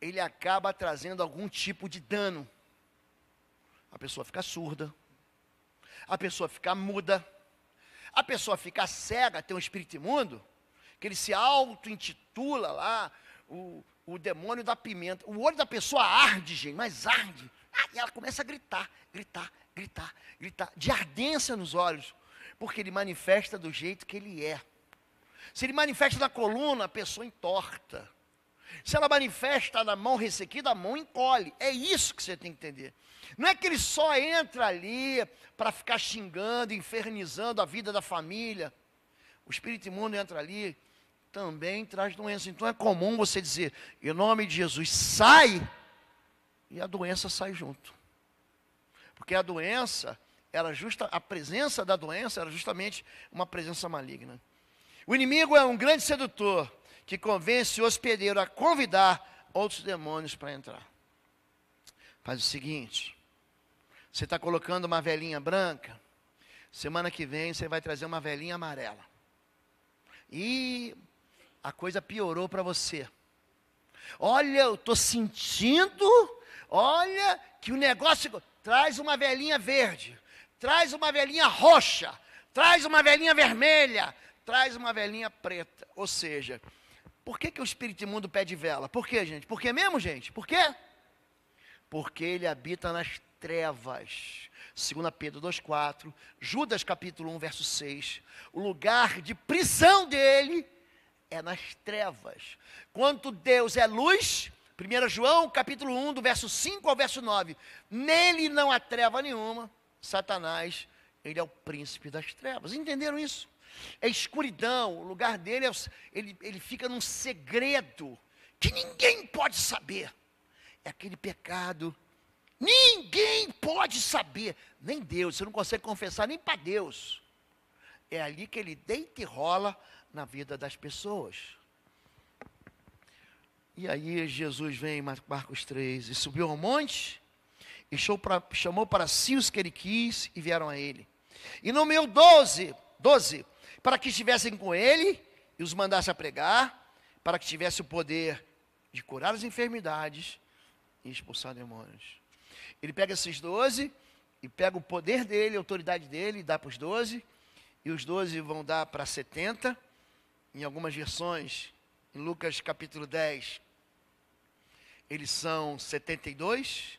ele acaba trazendo algum tipo de dano. A pessoa fica surda, a pessoa fica muda, a pessoa fica cega, tem um espírito imundo, que ele se auto-intitula lá, o o demônio da pimenta. O olho da pessoa arde, gente, mas arde. e ela começa a gritar, gritar, gritar, gritar, de ardência nos olhos, porque ele manifesta do jeito que ele é. Se ele manifesta na coluna, a pessoa entorta. Se ela manifesta na mão ressequida, a mão encolhe. É isso que você tem que entender. Não é que ele só entra ali para ficar xingando, infernizando a vida da família. O espírito imundo entra ali também traz doença. Então é comum você dizer, em nome de Jesus, sai, e a doença sai junto. Porque a doença era justa, a presença da doença era é justamente uma presença maligna. O inimigo é um grande sedutor que convence o hospedeiro a convidar outros demônios para entrar. Faz o seguinte: você está colocando uma velhinha branca, semana que vem você vai trazer uma velhinha amarela. E a coisa piorou para você. Olha, eu estou sentindo, olha, que o negócio. Traz uma velhinha verde, traz uma velhinha roxa, traz uma velhinha vermelha, traz uma velhinha preta. Ou seja, por que, que o espírito imundo pede vela? Por quê, gente? Por que mesmo, gente? Por quê? Porque ele habita nas trevas. 2 Pedro 2,4, Judas capítulo 1, verso 6. O lugar de prisão dele é nas trevas. Quanto Deus é luz, 1 João capítulo 1, do verso 5 ao verso 9, nele não há treva nenhuma, Satanás, ele é o príncipe das trevas. Entenderam isso? É escuridão, o lugar dele, é, ele, ele fica num segredo que ninguém pode saber. É aquele pecado Ninguém pode saber, nem Deus, você não consegue confessar nem para Deus. É ali que ele deita e rola na vida das pessoas. E aí Jesus vem em Marcos 3 e subiu ao monte e chamou para si os que ele quis e vieram a ele. E nomeou doze, doze, para que estivessem com ele e os mandasse a pregar, para que tivesse o poder de curar as enfermidades e expulsar demônios. Ele pega esses doze e pega o poder dele, a autoridade dele, e dá para os doze, e os doze vão dar para setenta em algumas versões, em Lucas capítulo 10, eles são 72.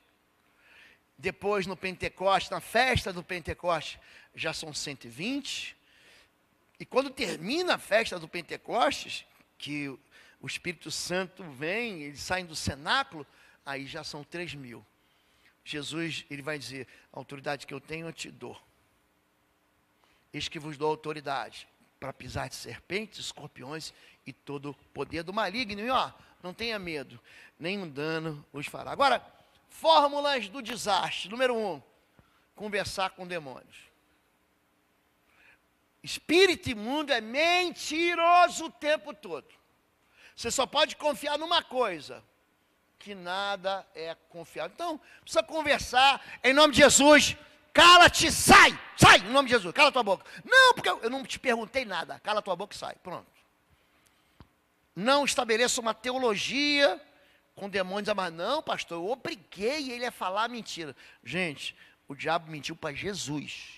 Depois no Pentecoste, na festa do Pentecoste, já são 120. E quando termina a festa do Pentecostes, que o Espírito Santo vem, eles saem do cenáculo, aí já são 3 mil. Jesus, ele vai dizer: A autoridade que eu tenho, eu te dou. Eis que vos dou autoridade para pisar de serpentes, escorpiões e todo o poder do maligno. E ó, não tenha medo, nenhum dano os fará. Agora, fórmulas do desastre. Número um, conversar com demônios. Espírito imundo é mentiroso o tempo todo. Você só pode confiar numa coisa, que nada é confiável. Então, precisa conversar, em nome de Jesus, Cala-te, sai, sai, em nome de Jesus, cala tua boca. Não, porque eu não te perguntei nada, cala tua boca e sai, pronto. Não estabeleça uma teologia com demônios, mas não, pastor, eu obriguei ele a falar mentira. Gente, o diabo mentiu para Jesus.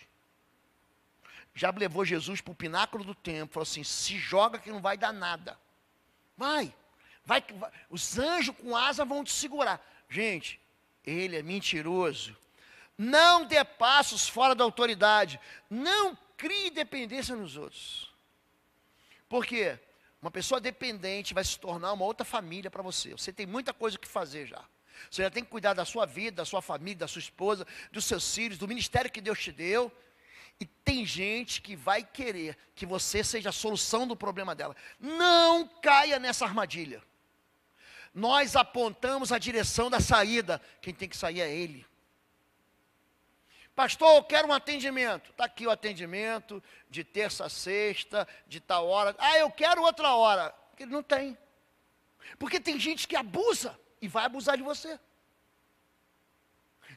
O diabo levou Jesus para o pináculo do templo, falou assim: se joga que não vai dar nada. Vai, vai, vai. os anjos com asa vão te segurar. Gente, ele é mentiroso não dê passos fora da autoridade. Não crie dependência nos outros. Por quê? Uma pessoa dependente vai se tornar uma outra família para você. Você tem muita coisa que fazer já. Você já tem que cuidar da sua vida, da sua família, da sua esposa, dos seus filhos, do ministério que Deus te deu. E tem gente que vai querer que você seja a solução do problema dela. Não caia nessa armadilha. Nós apontamos a direção da saída. Quem tem que sair é ele. Pastor, eu quero um atendimento. Está aqui o atendimento de terça a sexta, de tal hora. Ah, eu quero outra hora. Ele não tem. Porque tem gente que abusa e vai abusar de você.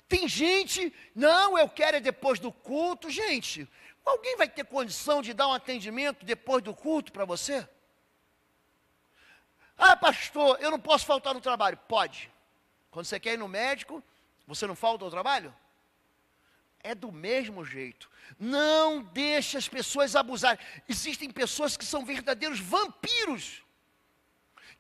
Tem gente, não, eu quero é depois do culto. Gente, alguém vai ter condição de dar um atendimento depois do culto para você? Ah, pastor, eu não posso faltar no trabalho. Pode. Quando você quer ir no médico, você não falta ao trabalho? é do mesmo jeito. Não deixe as pessoas abusar. Existem pessoas que são verdadeiros vampiros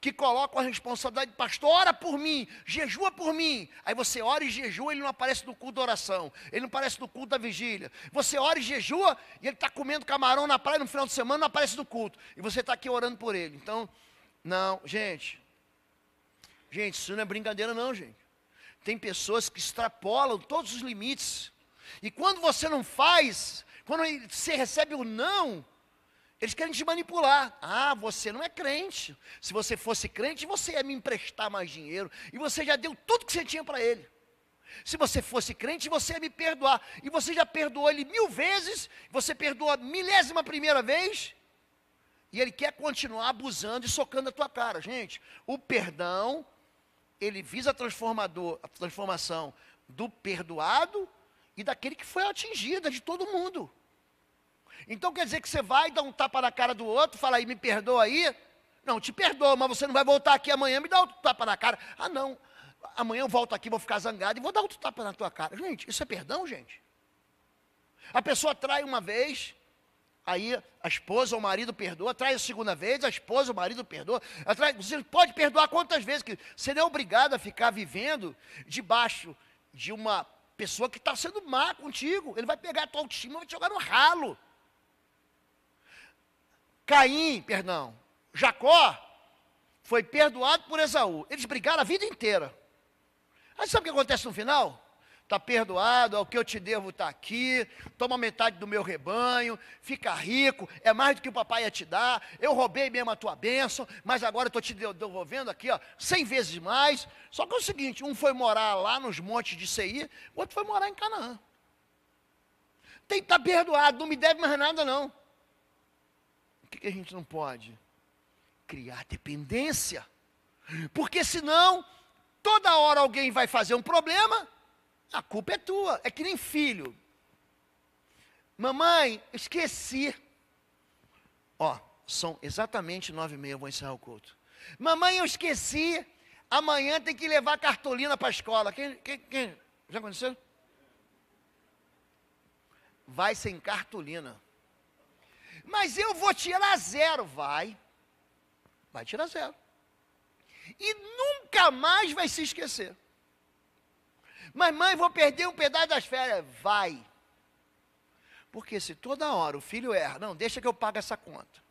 que colocam a responsabilidade, pastor, ora por mim, jejua por mim. Aí você ora e jejua, ele não aparece no culto da oração, ele não aparece no culto da vigília. Você ora e jejua, e ele está comendo camarão na praia no final de semana, não aparece no culto. E você está aqui orando por ele. Então, não, gente, gente, isso não é brincadeira, não, gente. Tem pessoas que extrapolam todos os limites e quando você não faz, quando você recebe o não, eles querem te manipular. Ah, você não é crente. Se você fosse crente, você ia me emprestar mais dinheiro. E você já deu tudo que você tinha para ele. Se você fosse crente, você ia me perdoar. E você já perdoou ele mil vezes. Você perdoou a milésima primeira vez. E ele quer continuar abusando e socando a tua cara. Gente, o perdão, ele visa transformador, a transformação do perdoado e daquele que foi atingida, de todo mundo. Então quer dizer que você vai dar um tapa na cara do outro, fala aí, me perdoa aí. Não, te perdoa, mas você não vai voltar aqui amanhã, me dá outro tapa na cara. Ah, não, amanhã eu volto aqui, vou ficar zangado e vou dar outro tapa na tua cara. Gente, isso é perdão, gente? A pessoa trai uma vez, aí a esposa ou o marido perdoa, trai a segunda vez, a esposa ou o marido perdoa. Trai, você pode perdoar quantas vezes, que você não é obrigado a ficar vivendo debaixo de uma pessoa que está sendo má contigo, ele vai pegar a tua autoestima e vai te jogar no ralo. Caim, perdão, Jacó foi perdoado por Esaú. Eles brigaram a vida inteira. Aí sabe o que acontece no final? está perdoado, ao é que eu te devo está aqui, toma metade do meu rebanho, fica rico, é mais do que o papai ia te dar, eu roubei mesmo a tua bênção, mas agora estou te devolvendo aqui, ó, cem vezes mais. Só que é o seguinte, um foi morar lá nos montes de Seir, o outro foi morar em Canaã. Tem que estar tá perdoado, não me deve mais nada não. O que, que a gente não pode? Criar dependência. Porque senão, toda hora alguém vai fazer um problema a culpa é tua. É que nem filho. Mamãe, esqueci. Ó, são exatamente nove e meia, eu vou encerrar o culto. Mamãe, eu esqueci. Amanhã tem que levar cartolina para a escola. Quem, quem, quem? Já aconteceu? Vai sem cartolina. Mas eu vou tirar zero. Vai. Vai tirar zero. E nunca mais vai se esquecer. Mas, mãe, vou perder um pedaço das férias. Vai. Porque se toda hora o filho erra, não, deixa que eu pague essa conta.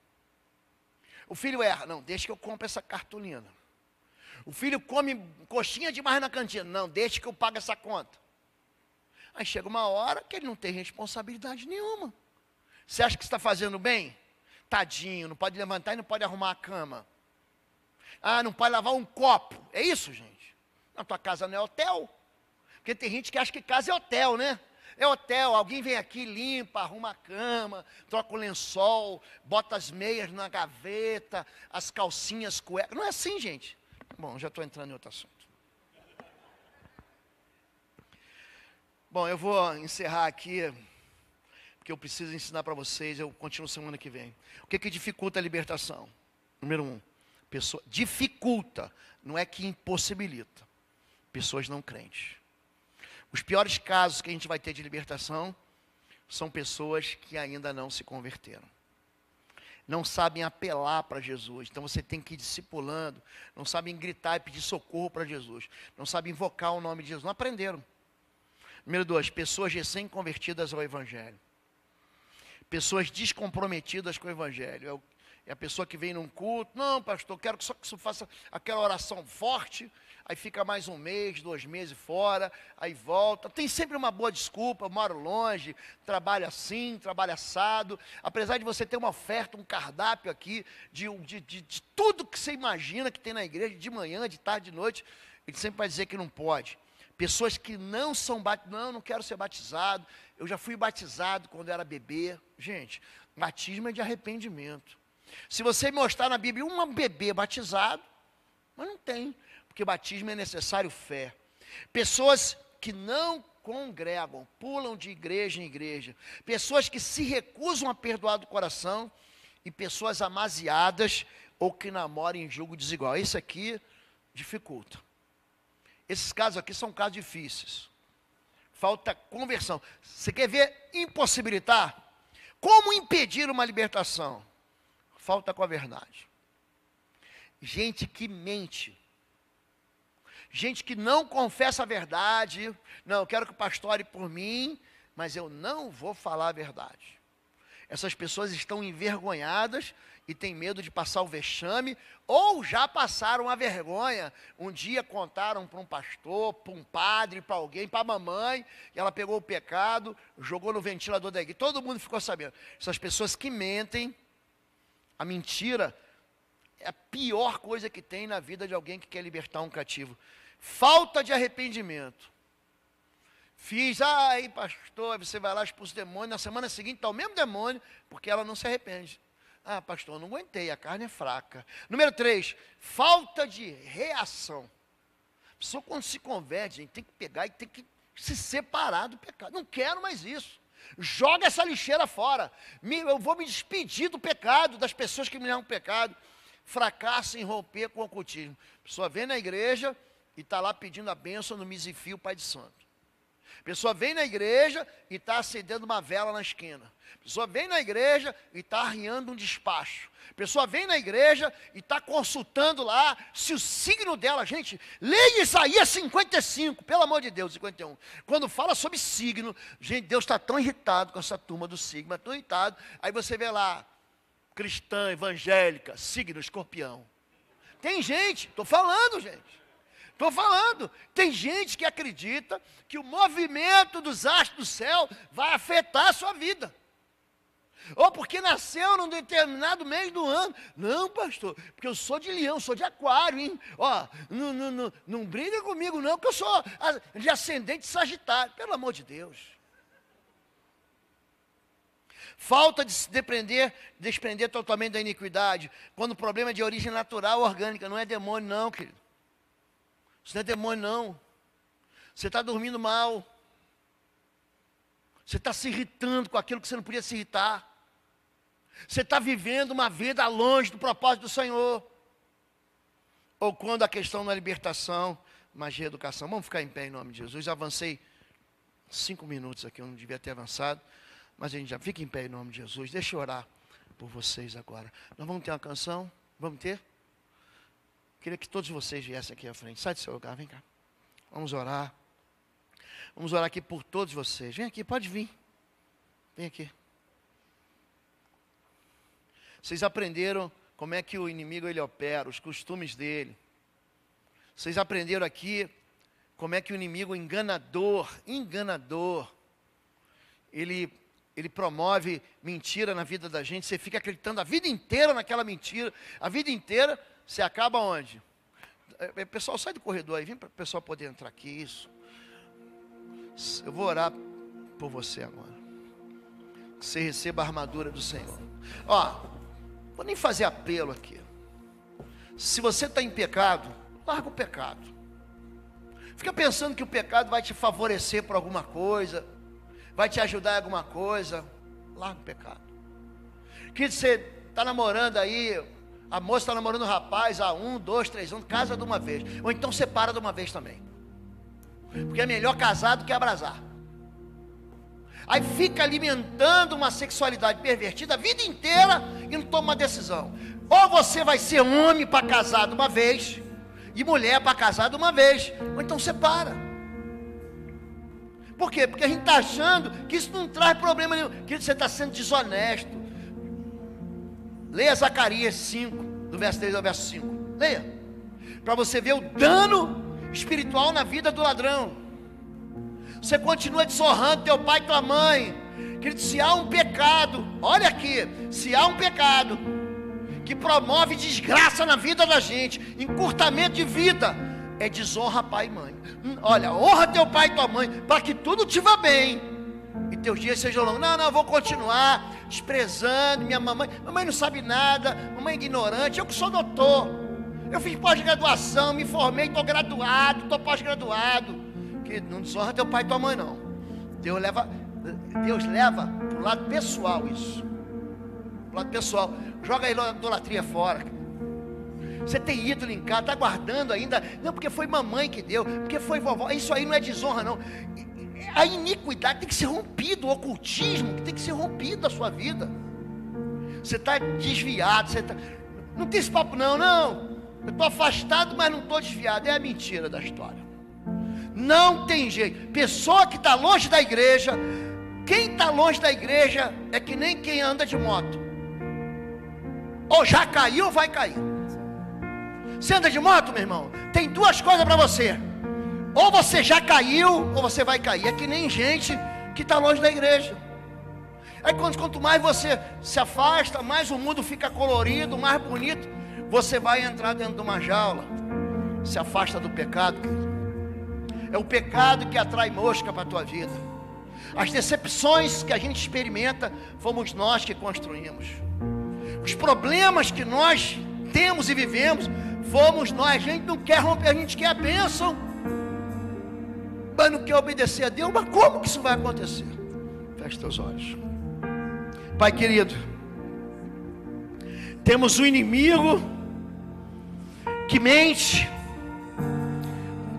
O filho erra, não, deixa que eu compre essa cartolina. O filho come coxinha demais na cantina, não, deixa que eu pague essa conta. Aí chega uma hora que ele não tem responsabilidade nenhuma. Você acha que está fazendo bem? Tadinho, não pode levantar e não pode arrumar a cama. Ah, não pode lavar um copo. É isso, gente? Na tua casa não é hotel. Porque tem gente que acha que casa é hotel, né? É hotel, alguém vem aqui, limpa, arruma a cama, troca o lençol, bota as meias na gaveta, as calcinhas, cuecas. Não é assim, gente. Bom, já estou entrando em outro assunto. Bom, eu vou encerrar aqui, porque eu preciso ensinar para vocês, eu continuo semana que vem. O que, que dificulta a libertação? Número um, pessoa, dificulta, não é que impossibilita, pessoas não crentes. Os piores casos que a gente vai ter de libertação são pessoas que ainda não se converteram. Não sabem apelar para Jesus. Então você tem que ir discipulando. Não sabem gritar e pedir socorro para Jesus. Não sabem invocar o nome de Jesus. Não aprenderam. Número dois, pessoas recém-convertidas ao Evangelho. Pessoas descomprometidas com o Evangelho. É, é a pessoa que vem num culto, não, pastor, quero que só que você faça aquela oração forte aí fica mais um mês, dois meses fora, aí volta. Tem sempre uma boa desculpa, moro longe, trabalho assim, trabalho assado. Apesar de você ter uma oferta, um cardápio aqui, de, de, de, de tudo que você imagina que tem na igreja, de manhã, de tarde, de noite, ele sempre vai dizer que não pode. Pessoas que não são batizadas, não, não quero ser batizado, eu já fui batizado quando era bebê. Gente, batismo é de arrependimento. Se você mostrar na Bíblia um bebê batizado, mas não tem porque batismo é necessário fé. Pessoas que não congregam, pulam de igreja em igreja, pessoas que se recusam a perdoar do coração e pessoas amaziadas ou que namoram em julgo desigual. Isso aqui dificulta. Esses casos aqui são casos difíceis. Falta conversão. Você quer ver impossibilitar? Como impedir uma libertação? Falta com a verdade. Gente que mente gente que não confessa a verdade. Não, eu quero que o pastor ore por mim, mas eu não vou falar a verdade. Essas pessoas estão envergonhadas e têm medo de passar o vexame, ou já passaram a vergonha. Um dia contaram para um pastor, para um padre, para alguém, para a mamãe, e ela pegou o pecado, jogou no ventilador da igreja. Todo mundo ficou sabendo. Essas pessoas que mentem, a mentira é a pior coisa que tem na vida de alguém que quer libertar um cativo. Falta de arrependimento. Fiz, ai pastor, você vai lá expulsa o demônio, na semana seguinte está o mesmo demônio, porque ela não se arrepende. Ah, pastor, não aguentei, a carne é fraca. Número 3, falta de reação. A pessoa quando se converte, gente, tem que pegar e tem que se separar do pecado. Não quero mais isso. Joga essa lixeira fora. eu vou me despedir do pecado, das pessoas que me levam pecado. Fracasso em romper com o ocultismo. A pessoa vem na igreja, e está lá pedindo a bênção no misifio Pai de Santo. Pessoa vem na igreja e está acendendo uma vela na esquina. Pessoa vem na igreja e está arriando um despacho. Pessoa vem na igreja e está consultando lá se o signo dela, gente, leia Isaías 55, pelo amor de Deus, 51. Quando fala sobre signo, gente, Deus está tão irritado com essa turma do signo, tão irritado. Aí você vê lá, cristã, evangélica, signo escorpião. Tem gente, estou falando, gente. Estou falando, tem gente que acredita que o movimento dos astros do céu vai afetar a sua vida. Ou porque nasceu num determinado mês do ano. Não, pastor, porque eu sou de leão, sou de aquário, hein? Ó, não, não, não, não briga comigo, não, que eu sou de ascendente sagitário. Pelo amor de Deus. Falta de se depender, desprender totalmente da iniquidade, quando o problema é de origem natural, orgânica, não é demônio, não, querido. Isso não é demônio, não. Você está dormindo mal. Você está se irritando com aquilo que você não podia se irritar. Você está vivendo uma vida longe do propósito do Senhor. Ou quando a questão não é libertação, mas reeducação. É vamos ficar em pé em nome de Jesus. Eu avancei cinco minutos aqui, eu não devia ter avançado. Mas a gente já fica em pé em nome de Jesus. Deixa eu orar por vocês agora. Nós vamos ter uma canção? Vamos ter? Queria que todos vocês viessem aqui à frente. Sai do seu lugar, vem cá. Vamos orar. Vamos orar aqui por todos vocês. Vem aqui, pode vir. Vem aqui. Vocês aprenderam como é que o inimigo ele opera, os costumes dele. Vocês aprenderam aqui como é que o inimigo enganador, enganador, ele ele promove mentira na vida da gente, você fica acreditando a vida inteira naquela mentira, a vida inteira você acaba onde? É, é, pessoal, sai do corredor aí, vem para o pessoal poder entrar aqui. Isso. Eu vou orar por você agora. Que você receba a armadura do Senhor. Ó, vou nem fazer apelo aqui. Se você está em pecado, larga o pecado. Fica pensando que o pecado vai te favorecer por alguma coisa, vai te ajudar em alguma coisa. Larga o pecado. Que você está namorando aí, a moça está namorando um rapaz há um, dois, três anos, casa de uma vez. Ou então separa de uma vez também. Porque é melhor casar do que abrasar. Aí fica alimentando uma sexualidade pervertida a vida inteira e não toma uma decisão. Ou você vai ser homem para casar de uma vez, e mulher para casar de uma vez, ou então separa. Por quê? Porque a gente está achando que isso não traz problema nenhum, que você está sendo desonesto. Leia Zacarias 5, do verso 3 ao verso 5. Leia. Para você ver o dano espiritual na vida do ladrão. Você continua desonrando teu pai e tua mãe. Querido, se há um pecado, olha aqui, se há um pecado que promove desgraça na vida da gente, encurtamento de vida, é desonra pai e mãe. Hum, olha, honra teu pai e tua mãe, para que tudo te vá bem e teus dias sejam longos. Não, não, vou continuar desprezando minha mamãe. Mamãe não sabe nada, mamãe é ignorante. Eu que sou doutor. Eu fiz pós-graduação, me formei, estou graduado, estou pós-graduado. Que não desonra teu pai e tua mãe, não. Deus leva, Deus leva para o lado pessoal isso. Pro lado pessoal. Joga a idolatria fora. Você tem ídolo em casa, está guardando ainda. Não, porque foi mamãe que deu, porque foi vovó. Isso aí não é desonra, não a iniquidade tem que ser rompida, o ocultismo tem que ser rompido da sua vida. Você está desviado, você tá... não tem esse papo, não, não. Eu estou afastado, mas não estou desviado. É a mentira da história. Não tem jeito. Pessoa que está longe da igreja, quem está longe da igreja é que nem quem anda de moto. Ou já caiu ou vai cair. Você anda de moto, meu irmão? Tem duas coisas para você ou você já caiu, ou você vai cair. É que nem gente que está longe da igreja. É quando, quanto mais você se afasta, mais o mundo fica colorido, mais bonito. Você vai entrar dentro de uma jaula. Se afasta do pecado, querido. É o pecado que atrai mosca para a tua vida. As decepções que a gente experimenta, fomos nós que construímos. Os problemas que nós temos e vivemos, fomos nós. A gente não quer romper, a gente quer a bênção mas não quer obedecer a Deus, mas como que isso vai acontecer? Feche teus olhos. Pai querido, temos um inimigo que mente,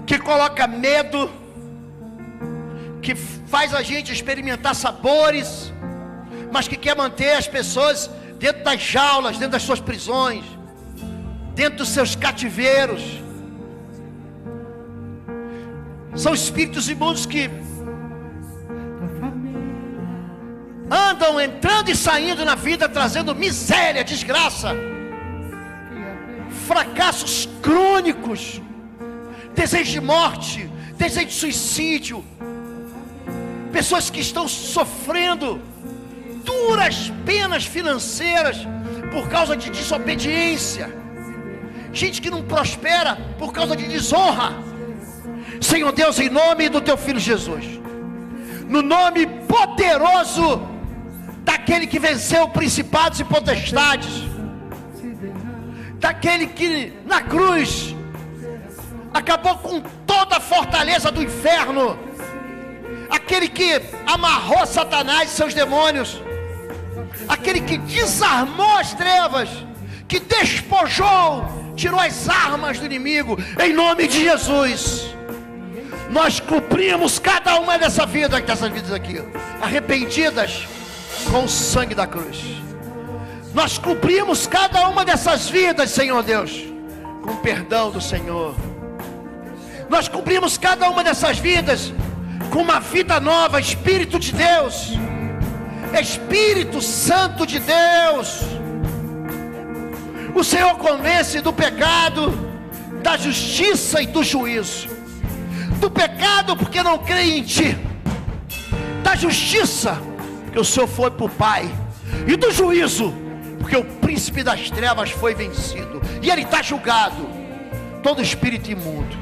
que coloca medo, que faz a gente experimentar sabores, mas que quer manter as pessoas dentro das jaulas, dentro das suas prisões, dentro dos seus cativeiros são espíritos imundos que andam entrando e saindo na vida, trazendo miséria, desgraça, fracassos crônicos, desejo de morte, desejo de suicídio, pessoas que estão sofrendo duras penas financeiras por causa de desobediência, gente que não prospera por causa de desonra Senhor Deus, em nome do teu filho Jesus, no nome poderoso daquele que venceu principados e potestades, daquele que na cruz acabou com toda a fortaleza do inferno, aquele que amarrou Satanás e seus demônios, aquele que desarmou as trevas, que despojou, tirou as armas do inimigo, em nome de Jesus nós cumprimos cada uma dessa vida, dessas vidas aqui, arrependidas com o sangue da cruz. Nós cumprimos cada uma dessas vidas, Senhor Deus, com o perdão do Senhor. Nós cumprimos cada uma dessas vidas com uma vida nova, Espírito de Deus, Espírito Santo de Deus. O Senhor convence do pecado, da justiça e do juízo do pecado, porque não creem em ti, da justiça, porque o Senhor foi para o Pai, e do juízo, porque o príncipe das trevas foi vencido, e ele está julgado, todo espírito imundo,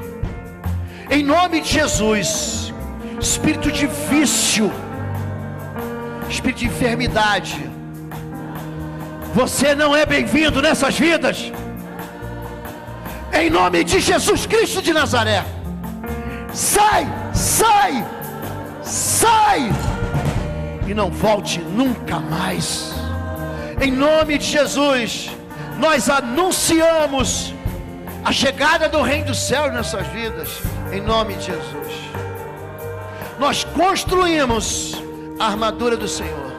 em nome de Jesus, espírito de vício, espírito de enfermidade, você não é bem-vindo nessas vidas. Em nome de Jesus Cristo de Nazaré sai, sai, sai e não volte nunca mais. Em nome de Jesus, nós anunciamos a chegada do Reino do Céu nessas vidas, em nome de Jesus. Nós construímos a armadura do Senhor,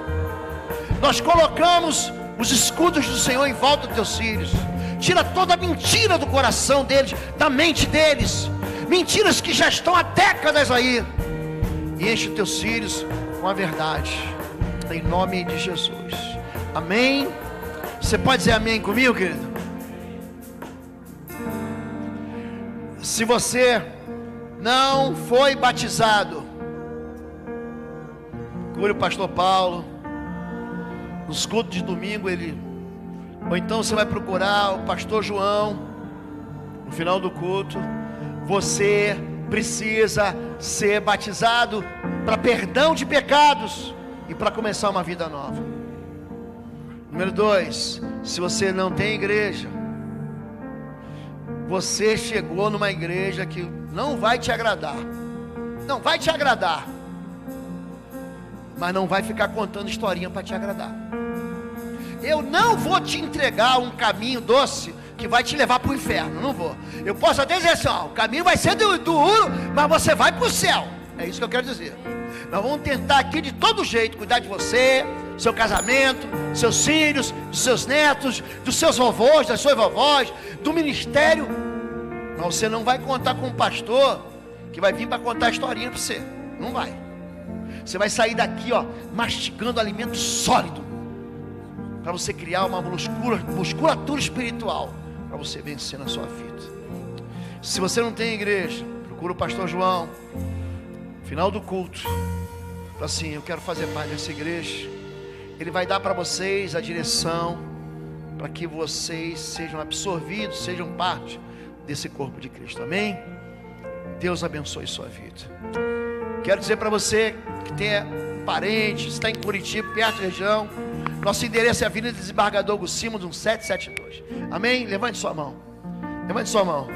nós colocamos os escudos do Senhor em volta dos teus filhos, tira toda a mentira do coração deles, da mente deles, mentiras que já estão há décadas aí. E enche teus filhos com a verdade, em nome de Jesus. Amém? Você pode dizer amém comigo, querido? Se você não foi batizado, cure o pastor Paulo. Nos cultos de domingo ele. Ou então você vai procurar o pastor João no final do culto. Você precisa ser batizado para perdão de pecados e para começar uma vida nova. Número dois, se você não tem igreja, você chegou numa igreja que não vai te agradar, não vai te agradar, mas não vai ficar contando historinha para te agradar. Eu não vou te entregar um caminho doce que vai te levar para o inferno. Não vou. Eu posso até dizer assim: ó, o caminho vai ser duro, mas você vai para o céu. É isso que eu quero dizer. Nós vamos tentar aqui de todo jeito cuidar de você, seu casamento, seus filhos, seus netos, dos seus vovôs, das suas vovós, do ministério. Mas você não vai contar com um pastor que vai vir para contar a historinha para você. Não vai. Você vai sair daqui, ó, mastigando alimento sólido para você criar uma musculatura espiritual para você vencer na sua vida. Se você não tem igreja, procura o pastor João, final do culto. Fala assim: Eu quero fazer parte dessa igreja. Ele vai dar para vocês a direção para que vocês sejam absorvidos, sejam parte desse corpo de Cristo. Amém? Deus abençoe sua vida. Quero dizer para você que tem parentes, está em Curitiba, perto da região nosso endereço é Avenida Desembargador Gussimos, 1772. Amém? Levante sua mão. Levante sua mão.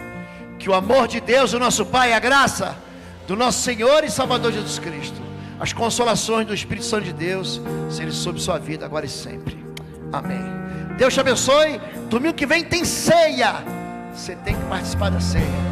Que o amor de Deus, o nosso Pai, a graça do nosso Senhor e Salvador Jesus Cristo, as consolações do Espírito Santo de Deus, sejam sobre sua vida agora e sempre. Amém. Deus te abençoe. Domingo que vem tem ceia. Você tem que participar da ceia.